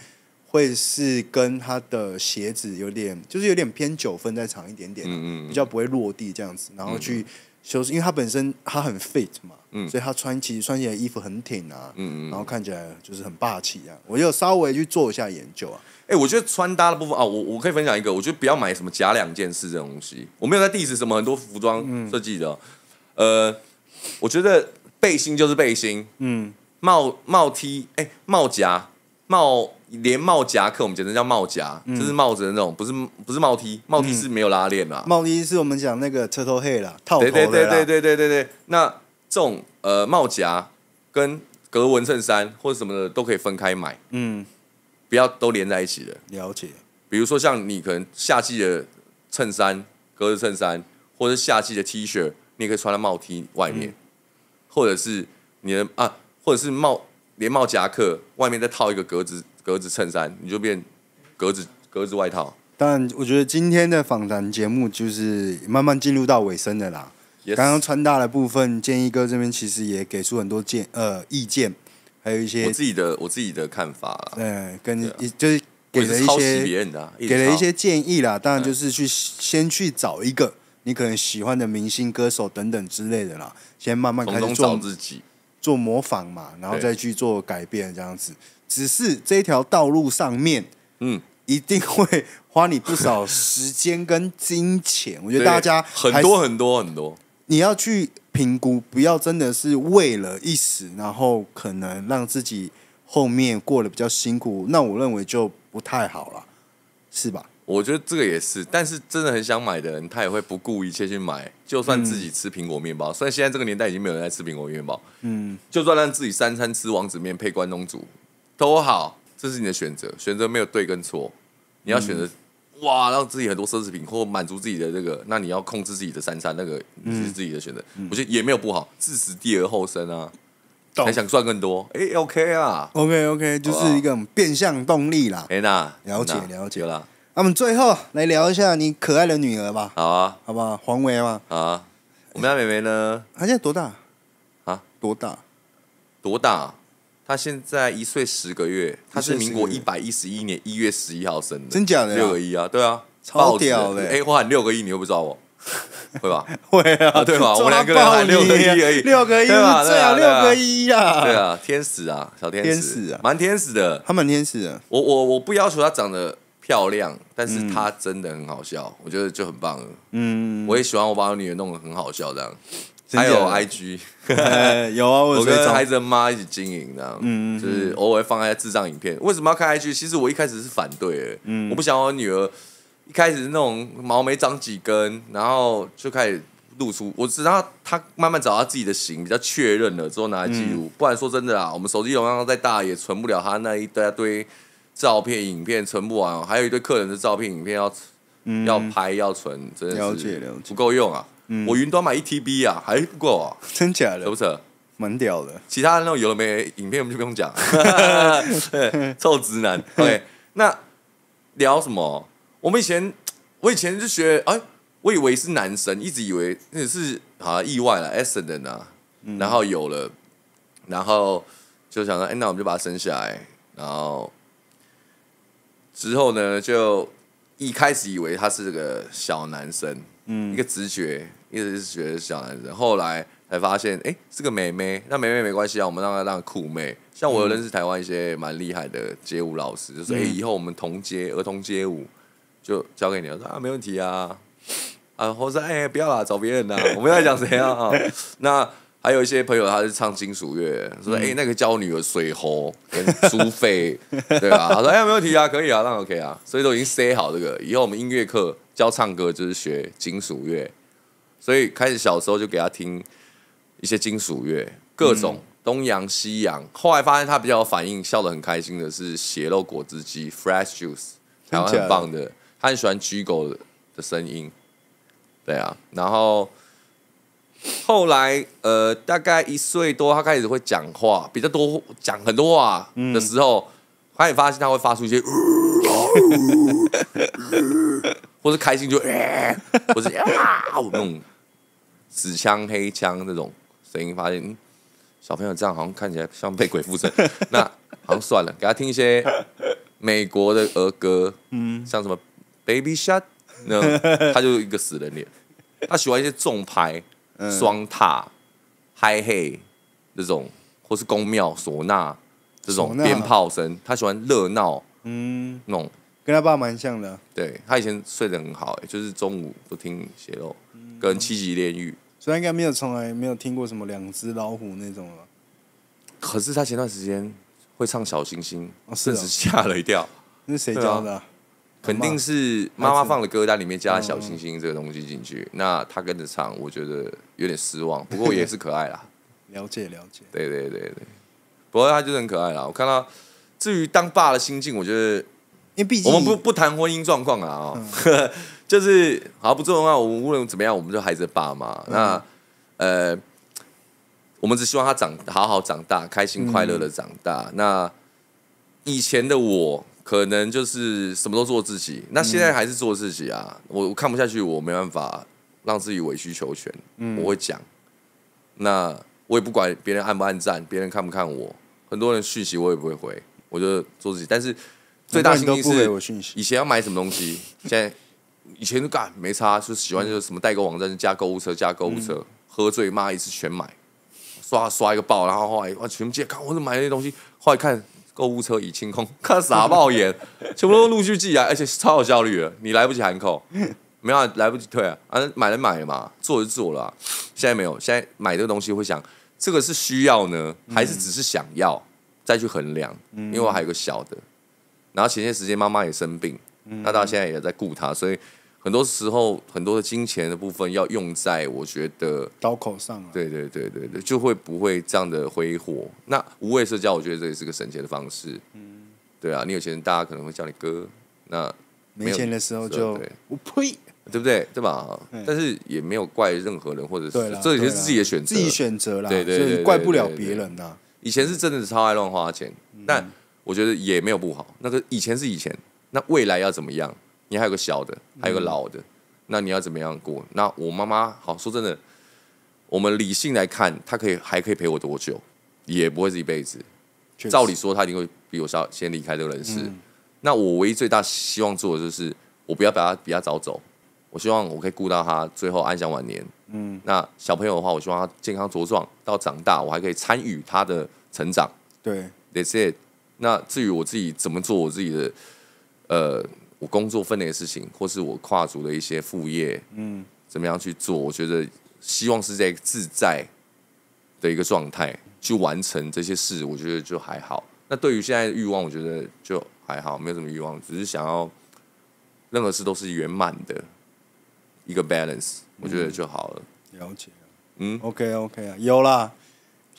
会是跟他的鞋子有点，就是有点偏九分再长一点点，比较不会落地这样子，然后去。就是因为他本身他很 fit 嘛，所以他穿其实穿起来衣服很挺啊，然后看起来就是很霸气啊。我就稍微去做一下研究啊，哎，我觉得穿搭的部分啊，我我可以分享一个，我觉得不要买什么假两件事这种东西。我没有在地址什么很多服装设计的，呃，我觉得背心就是背心，嗯，帽帽 T，哎，帽夹帽。连帽夹克，我们简称叫帽夹，就是帽子的那种，不是不是帽 T，帽 T 是没有拉链啦。帽 T 是我们讲那个车头黑啦，套头的对对对对对对对对。那这种呃帽夹跟格纹衬衫或者什么的都可以分开买，嗯，不要都连在一起的。了解。比如说像你可能夏季的衬衫、格子衬衫，或者夏季的 T 恤，你可以穿在帽 T 外面，或者是你的啊，或者是帽连帽夹克外面再套一个格子。格子衬衫，你就变格子格子外套。但我觉得今天的访谈节目就是慢慢进入到尾声的啦。刚刚穿搭的部分，建议哥这边其实也给出很多建呃意见，还有一些我自己的我自己的看法。对，跟就是给了一些别人的，给了一些建议啦。当然就是去先去找一个你可能喜欢的明星歌手等等之类的啦，先慢慢开始做自己。做模仿嘛，然后再去做改变，这样子。只是这条道路上面，嗯，一定会花你不少时间跟金钱。我觉得大家很多很多很多，你要去评估，不要真的是为了一时，然后可能让自己后面过得比较辛苦。那我认为就不太好了，是吧？我觉得这个也是，但是真的很想买的人，他也会不顾一切去买，就算自己吃苹果面包。虽然现在这个年代已经没有人在吃苹果面包，嗯，就算让自己三餐吃王子面配关东煮都好，这是你的选择，选择没有对跟错，你要选择，哇，让自己很多奢侈品或满足自己的这个，那你要控制自己的三餐，那个是自己的选择，我觉得也没有不好，置死地而后生啊，还想赚更多，哎，OK 啊，OK OK，就是一个变相动力啦，哎那了解了解了。我们最后来聊一下你可爱的女儿吧。好啊，好不好？黄维嘛。啊，我们家妹妹呢？她现在多大？啊，多大？多大？她现在一岁十个月。她是民国一百一十一年一月十一号生的。真假的六个一啊，对啊，超屌的。哎，我喊六个一，你又不知道我，会吧？会啊，对吧？我两个喊六个一而已，六个一啊，对啊，六个一啊，对啊，天使啊，小天使啊，蛮天使的，他蛮天使的。我我我不要求他长得。漂亮，但是她真的很好笑，我觉得就很棒了。嗯，我也喜欢我把我女儿弄得很好笑这样。还有 I G，有啊，我跟孩子的妈一起经营这样。嗯就是偶尔放一些智障影片，为什么要看 I G？其实我一开始是反对的，我不想我女儿一开始那种毛没长几根，然后就开始露出。我知道她慢慢找到自己的型，比较确认了之后拿来记录。不然说真的啊，我们手机容量再大也存不了她那一大堆。照片、影片存不完，还有一堆客人的照片、影片要要拍、要存，真的是不够用啊！我云端买一 T B 啊，还不够啊！真假的，扯不扯？蛮屌的。其他那种有了没？影片我们就不用讲。臭直男。OK，那聊什么？我们以前，我以前就学，哎，我以为是男生，一直以为那是好、啊意外了，Sudden 啊，然后有了，然后就想说，哎，那我们就把它生下来，然后。之后呢，就一开始以为他是个小男生，嗯，一个直觉一直是觉得小男生，后来才发现，哎，是个妹妹。那妹妹没关系啊，我们让她当酷妹。像我有认识台湾一些蛮厉害的街舞老师，就是，哎，以后我们同街儿童街舞就交给你了，说啊，没问题啊，啊，我说，哎，不要啦，找别人啦，我们要讲谁啊？那。还有一些朋友，他是唱金属乐，说：“哎，那个教女儿水猴跟猪肺，对吧？” 他说：“哎，没问题啊，可以啊，那 OK 啊。”所以都已经塞好这个，以后我们音乐课教唱歌就是学金属乐。所以开始小时候就给他听一些金属乐，各种东洋西洋。后来发现他比较有反应，笑得很开心的是血肉果汁机 （Fresh Juice） 也很棒的，他很喜欢 g i g 的声音。对啊，然后。后来，呃，大概一岁多，他开始会讲话，比较多讲很多话的时候，开始发现他会发出一些，或是开心就，或是啊，那种死腔黑枪那种声音，发现小朋友这样好像看起来像被鬼附身，那好像算了，给他听一些美国的儿歌，嗯，像什么 Baby Shark，那他就一个死人脸，他喜欢一些重拍。双塔、嗨嘿这种，或是宫庙唢呐这种鞭炮声，他喜欢热闹，嗯，弄跟他爸蛮像的。对他以前睡得很好，哎，就是中午不听邪路，跟七级炼狱。所以应该没有，从来没有听过什么两只老虎那种了。可是他前段时间会唱小星星，甚至吓了一跳。那是谁教的？肯定是妈妈放的歌单里面加小星星这个东西进去，那他跟着唱，我觉得有点失望。不过也是可爱啦，了解了解。对对对对，不过他就是很可爱啦。我看到，至于当爸的心境，我觉得，因为毕竟我们不不谈婚姻状况啊啊，就是好不重要。我们无论怎么样，我们就孩子的爸妈。那呃，我们只希望他长好好长大，开心快乐的长大。那以前的我。可能就是什么都做自己，那现在还是做自己啊！我看不下去，我没办法让自己委曲求全。我会讲，那我也不管别人按不按赞，别人看不看我，很多人讯息我也不会回，我就做自己。但是最大问题是，以前要买什么东西，现在以前都干没差，就喜欢就是什么代购网站加购物车加购物车，喝醉骂一次全买，刷刷一个爆，然后后来哇全健康，我怎么买那些东西？后来看。购物车已清空，看傻冒眼，全部都陆续寄来，而且超有效率的。你来不及喊口，没有、法来不及退啊。反正买了买嘛，做就做了。现在没有，现在买的东西会想，这个是需要呢，还是只是想要？再去衡量。因为我还有个小的，然后前些时间妈妈也生病，那到现在也在顾她，所以。很多时候，很多的金钱的部分要用在我觉得刀口上。对对对对对，就会不会这样的挥霍。那无谓社交，我觉得这也是个省钱的方式。嗯，对啊，你有钱，大家可能会叫你哥；那没钱的时候就我呸，对不对？对吧？但是也没有怪任何人，或者是这也是自己的选，自己选择啦，对对怪不了别人呐。以前是真的超爱乱花钱，但我觉得也没有不好。那个以前是以前，那未来要怎么样？你还有个小的，还有个老的，那你要怎么样过？那我妈妈好说真的，我们理性来看，她可以还可以陪我多久？也不会是一辈子。照理说，她一定会比我稍先离开这个人世。那我唯一最大希望做的就是，我不要把她比她早走。我希望我可以顾到她最后安享晚年。嗯，那小朋友的话，我希望他健康茁壮到长大，我还可以参与他的成长。对，i 些。那至于我自己怎么做，我自己的，呃。我工作分内的事情，或是我跨足的一些副业，嗯，怎么样去做？我觉得希望是在自在的一个状态去完成这些事，我觉得就还好。那对于现在的欲望，我觉得就还好，没有什么欲望，只是想要任何事都是圆满的一个 balance，我觉得就好了。了解，嗯，OK OK 啊，有啦，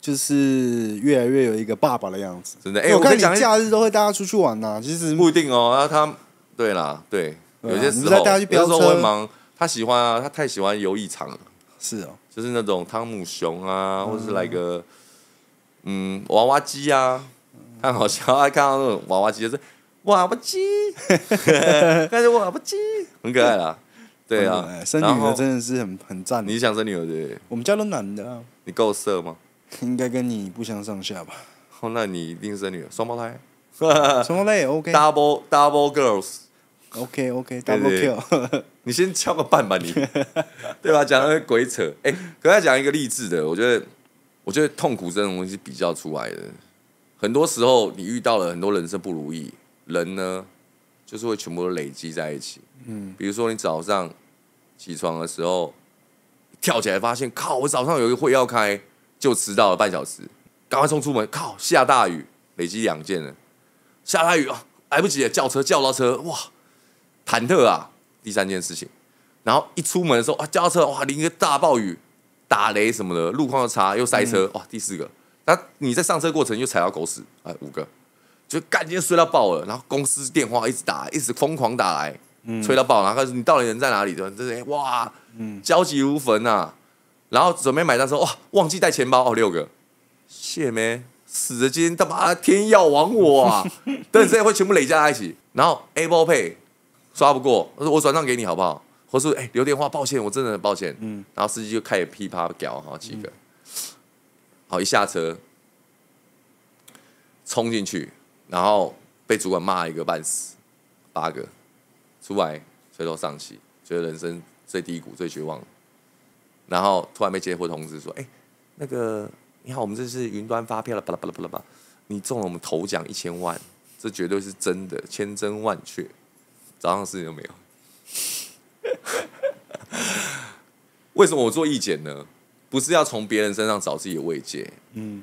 就是越来越有一个爸爸的样子，真的。哎，我跟你讲，假日都会带他出去玩呐，其实不一定哦，那他。对啦，对，有些时候，有时候会忙。他喜欢啊，他太喜欢游艺场了。是哦，就是那种汤姆熊啊，或者是来个，嗯，娃娃机啊，他好像爱看到那种娃娃机，就是娃娃机，但 是娃娃机，很可爱啦。对啊，生女儿真的是很很赞。你想生女儿对？我们家都男的。你够色吗？应该跟你不相上下吧。哦，那你一定生女儿，双胞胎，双胞胎也 OK，Double Double Girls。OK OK Double Kill，你先敲个半吧，你 对吧？讲的鬼扯。哎，刚才讲一个励志的，我觉得，我觉得痛苦这种东西比较出来的。很多时候，你遇到了很多人生不如意，人呢就是会全部都累积在一起。嗯，比如说你早上起床的时候跳起来，发现靠，我早上有一个会要开，就迟到了半小时。赶快冲出门，靠，下大雨，累积两件了。下大雨啊，来不及了，叫车叫到车，哇！忐忑啊，第三件事情，然后一出门的时候啊，叫车哇，淋个大暴雨，打雷什么的，路况又差，又塞车哇，第四个，那你在上车过程又踩到狗屎哎，五个，就赶紧睡到爆了，然后公司电话一直打，一直疯狂打来，催到爆，然后你到底人在哪里的？这人哇，焦急如焚呐，然后准备买单时候哇，忘记带钱包哦，六个，谢没，死的今天他妈天要亡我啊！等这些会全部累加在一起，然后 A 包配。抓不过，我说我转账给你好不好？我说哎，留电话，抱歉，我真的很抱歉。嗯，然后司机就开始噼啪屌好几个，好一下车，冲进去，然后被主管骂一个半死，八个，出来垂头丧气，觉得人生最低谷，最绝望。然后突然被接获通知，说哎，那个你好，我们这是云端发票了，巴拉巴拉巴拉巴拉，你中了我们头奖一千万，这绝对是真的，千真万确。早上事情都没有。为什么我做义检呢？不是要从别人身上找自己的慰藉。嗯，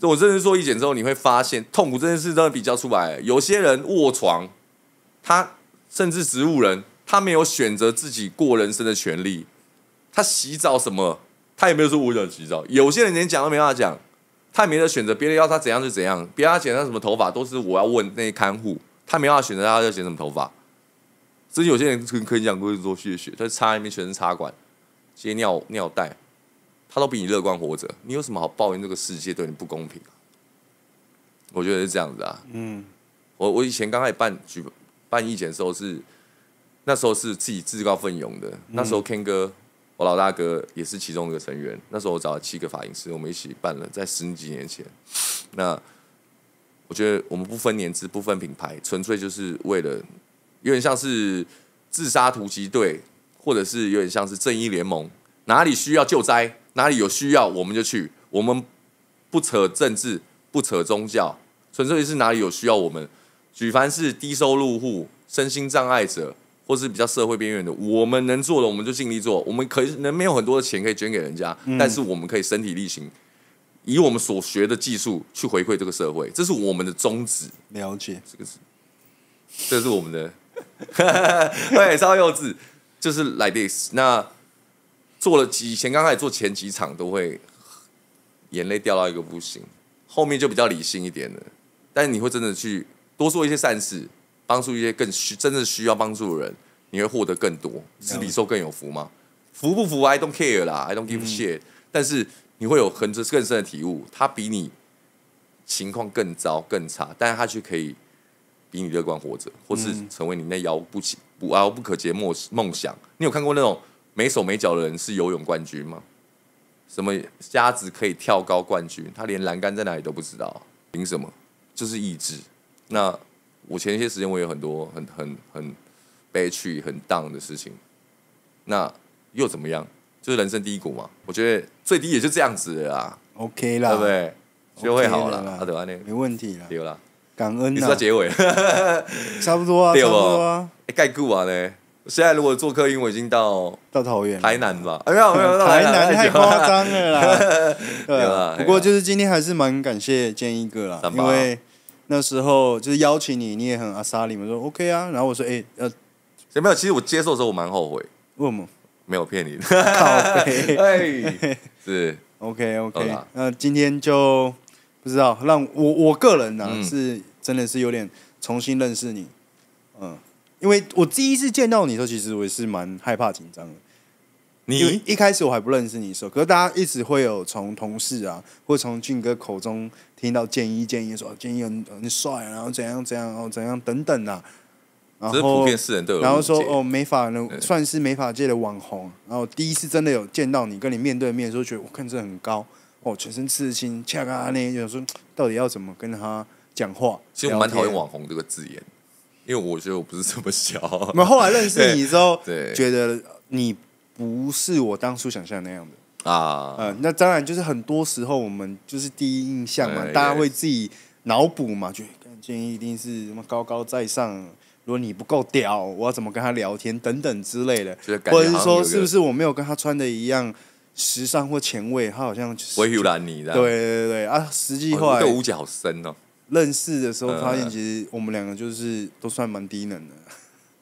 我正式做义检之后，你会发现痛苦这件事真的比较出来。有些人卧床，他甚至植物人，他没有选择自己过人生的权利。他洗澡什么，他也没有说我想洗澡。有些人连讲都没法讲，他也没得选择，别人要他怎样就怎样。别人要剪他什么头发，都是我要问那些看护，他没办法选择他要剪什么头发。甚有些人可以讲，不会说谢谢。是插那边全是插管、接尿尿袋，他都比你乐观活着。你有什么好抱怨这个世界对你不公平？我觉得是这样子啊。嗯，我我以前刚开始办举办意见的时候是，那时候是自己自告奋勇的。那时候 Ken 哥，我老大哥也是其中一个成员。那时候我找了七个发型师，我们一起办了，在十几年前。那我觉得我们不分年资、不分品牌，纯粹就是为了。有点像是自杀突击队，或者是有点像是正义联盟。哪里需要救灾，哪里有需要，我们就去。我们不扯政治，不扯宗教，纯粹是哪里有需要，我们举凡，是低收入户、身心障碍者，或是比较社会边缘的，我们能做的，我们就尽力做。我们可以能没有很多的钱可以捐给人家，但是我们可以身体力行，以我们所学的技术去回馈这个社会，这是我们的宗旨。了解，这个是，这是我们的。对，稍幼稚，就是来 s 那做了。以前刚开始做前几场，都会眼泪掉到一个不行。后面就比较理性一点了。但你会真的去多做一些善事，帮助一些更需真正需要帮助的人，你会获得更多，是比受更有福吗？福不福，I don't care 啦，I don't give shit。但是你会有很更更深的体悟，他比你情况更糟更差，但是他却可以。比你乐观活着，或是成为你那遥不起不遥不可及梦梦想。你有看过那种没手没脚的人是游泳冠军吗？什么瞎子可以跳高冠军？他连栏杆在哪里都不知道，凭什么？就是意志。那我前些时间我有很多很很很悲趣、很 down 的事情，那又怎么样？就是人生低谷嘛。我觉得最低也就这样子啦。OK 啦，对不对？就会好了，没问题了，丢啦。感恩你知道结尾，差不多啊，差不多啊。哎，盖库啊嘞，现在如果做客，因为我已经到到桃园、台南吧？没有，没有，台南太夸张了啦。对，不过就是今天还是蛮感谢建一哥啦，因为那时候就是邀请你，你也很阿莎丽嘛，说 OK 啊，然后我说哎呃，没有，其实我接受的时候我蛮后悔，为什么？没有骗你的，后悔，是 OK OK，那今天就。不知道，让我我个人呢是真的是有点重新认识你，嗯，因为我第一次见到你的时候，其实我也是蛮害怕紧张的。你一开始我还不认识你的时候，可是大家一直会有从同事啊，或从俊哥口中听到建一建一说建一很很帅，然后怎样怎样哦怎样等等啊，然后普遍世人都有，然后说哦美法呢算是美法界的网红，然后第一次真的有见到你跟你面对面的时候，觉得我看这很高。哦，全身刺青，恰嘎那，就想说到底要怎么跟他讲话？其实我蛮讨厌“网红”这个字眼，因为我觉得我不是这么小。那后来认识你之后，觉得你不是我当初想象那样的啊。呃，那当然，就是很多时候我们就是第一印象嘛，大家会自己脑补嘛，就感觉一定是什么高高在上。如果你不够屌，我要怎么跟他聊天等等之类的，或者是说是不是我没有跟他穿的一样？时尚或前卫，他好像。我也喜欢你，对对对啊！实际后来。五角深哦。认识的时候发现，其实我们两个就是都算蛮低能的。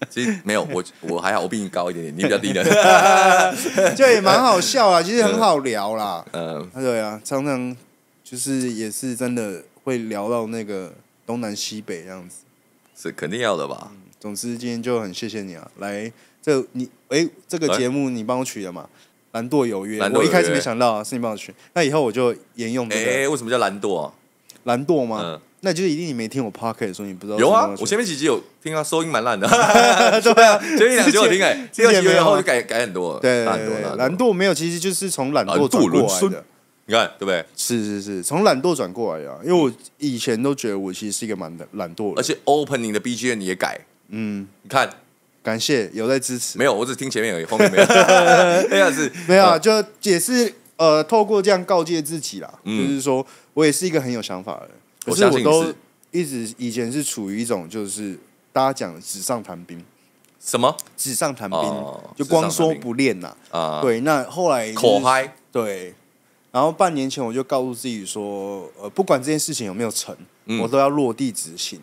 其实没有我，我还好，我比你高一点点，你比较低能。也蛮好笑啊，其实很好聊啦。嗯，对啊，常常就是也是真的会聊到那个东南西北这样子。是肯定要的吧？总之今天就很谢谢你啊！来，这你哎，这个节目你帮我取的嘛？懒惰有约，我一开始没想到是你帮我选，那以后我就沿用。哎，为什么叫懒惰？懒惰吗？那就是一定你没听我 podcast，所以你不知道。有啊，我前面几集有听啊，收音蛮烂的。对，前面两集有听，哎，前两集然后我就改改很多。对，懒惰，懒惰没有，其实就是从懒惰转过来的。你看对不对？是是是，从懒惰转过来呀。因为我以前都觉得我其实是一个蛮懒惰，而且 opening 的 B G M 也改。嗯，你看。感谢有在支持。没有，我只听前面有，后面没有。没 有是，没有就也是呃，透过这样告诫自己啦，就是说，我也是一个很有想法的人。可是我都一直以前是处于一种就是大家讲纸上谈兵，什么纸上谈兵就光说不练呐。啊，对。那后来口嗨，对。然后半年前我就告诉自己说，呃，不管这件事情有没有成，我都要落地执行。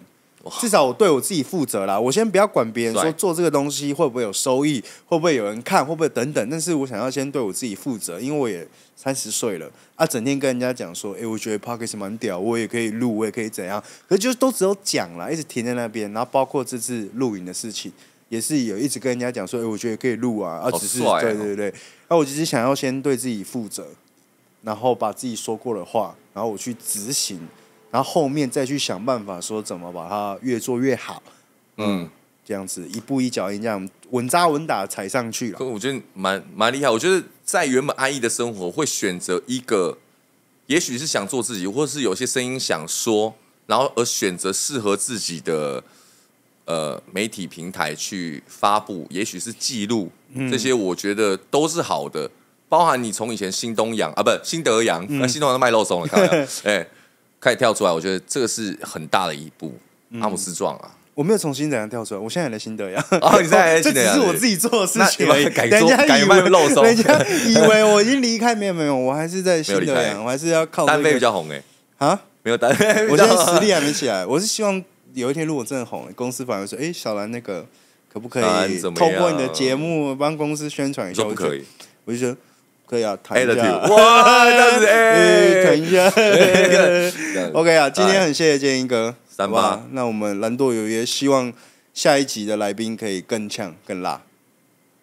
至少我对我自己负责啦，我先不要管别人说做这个东西会不会有收益，会不会有人看，会不会等等。但是我想要先对我自己负责，因为我也三十岁了啊，整天跟人家讲说，哎，我觉得 p o c k s t 满屌，我也可以录，我也可以怎样，可是就都只有讲啦，一直停在那边。然后包括这次录影的事情，也是有一直跟人家讲说，哎，我觉得可以录啊，而只是对对对，那我就是想要先对自己负责，然后把自己说过的话，然后我去执行。然后后面再去想办法说怎么把它越做越好，嗯，这样子一步一脚印这样稳扎稳打踩上去了。我觉得蛮蛮厉害，我觉得在原本安逸的生活，会选择一个，也许是想做自己，或是有些声音想说，然后而选择适合自己的呃媒体平台去发布，也许是记录，这些我觉得都是好的，包含你从以前新东阳啊，不新德阳，那新东阳卖肉松了，哎。可以跳出来，我觉得这个是很大的一步。阿姆斯壮啊，我没有从新德阳跳出来，我现在在新德阳。哦，你在新德阳，这是我自己做的事情而已。等下以为漏手，等下 以为我已经离开，没有没有，我还是在新德阳，我还是要靠单飞比较红哎。啊，没有单，飞，我现在实力还没起来。我是希望有一天如果真的红，公司反而说：“哎，小兰那个可不可以透过你的节目帮公司宣传？”一下？不可以，我就觉得。可以啊，谈一下，哇，但是谈一下，OK 啊，今天很谢谢建英哥，八，那我们兰度有约，希望下一集的来宾可以更呛、更辣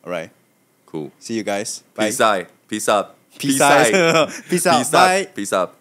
，All right，Cool，See you guys，比 y 比 Peace out，Peace u Peace out，Peace out，Peace u p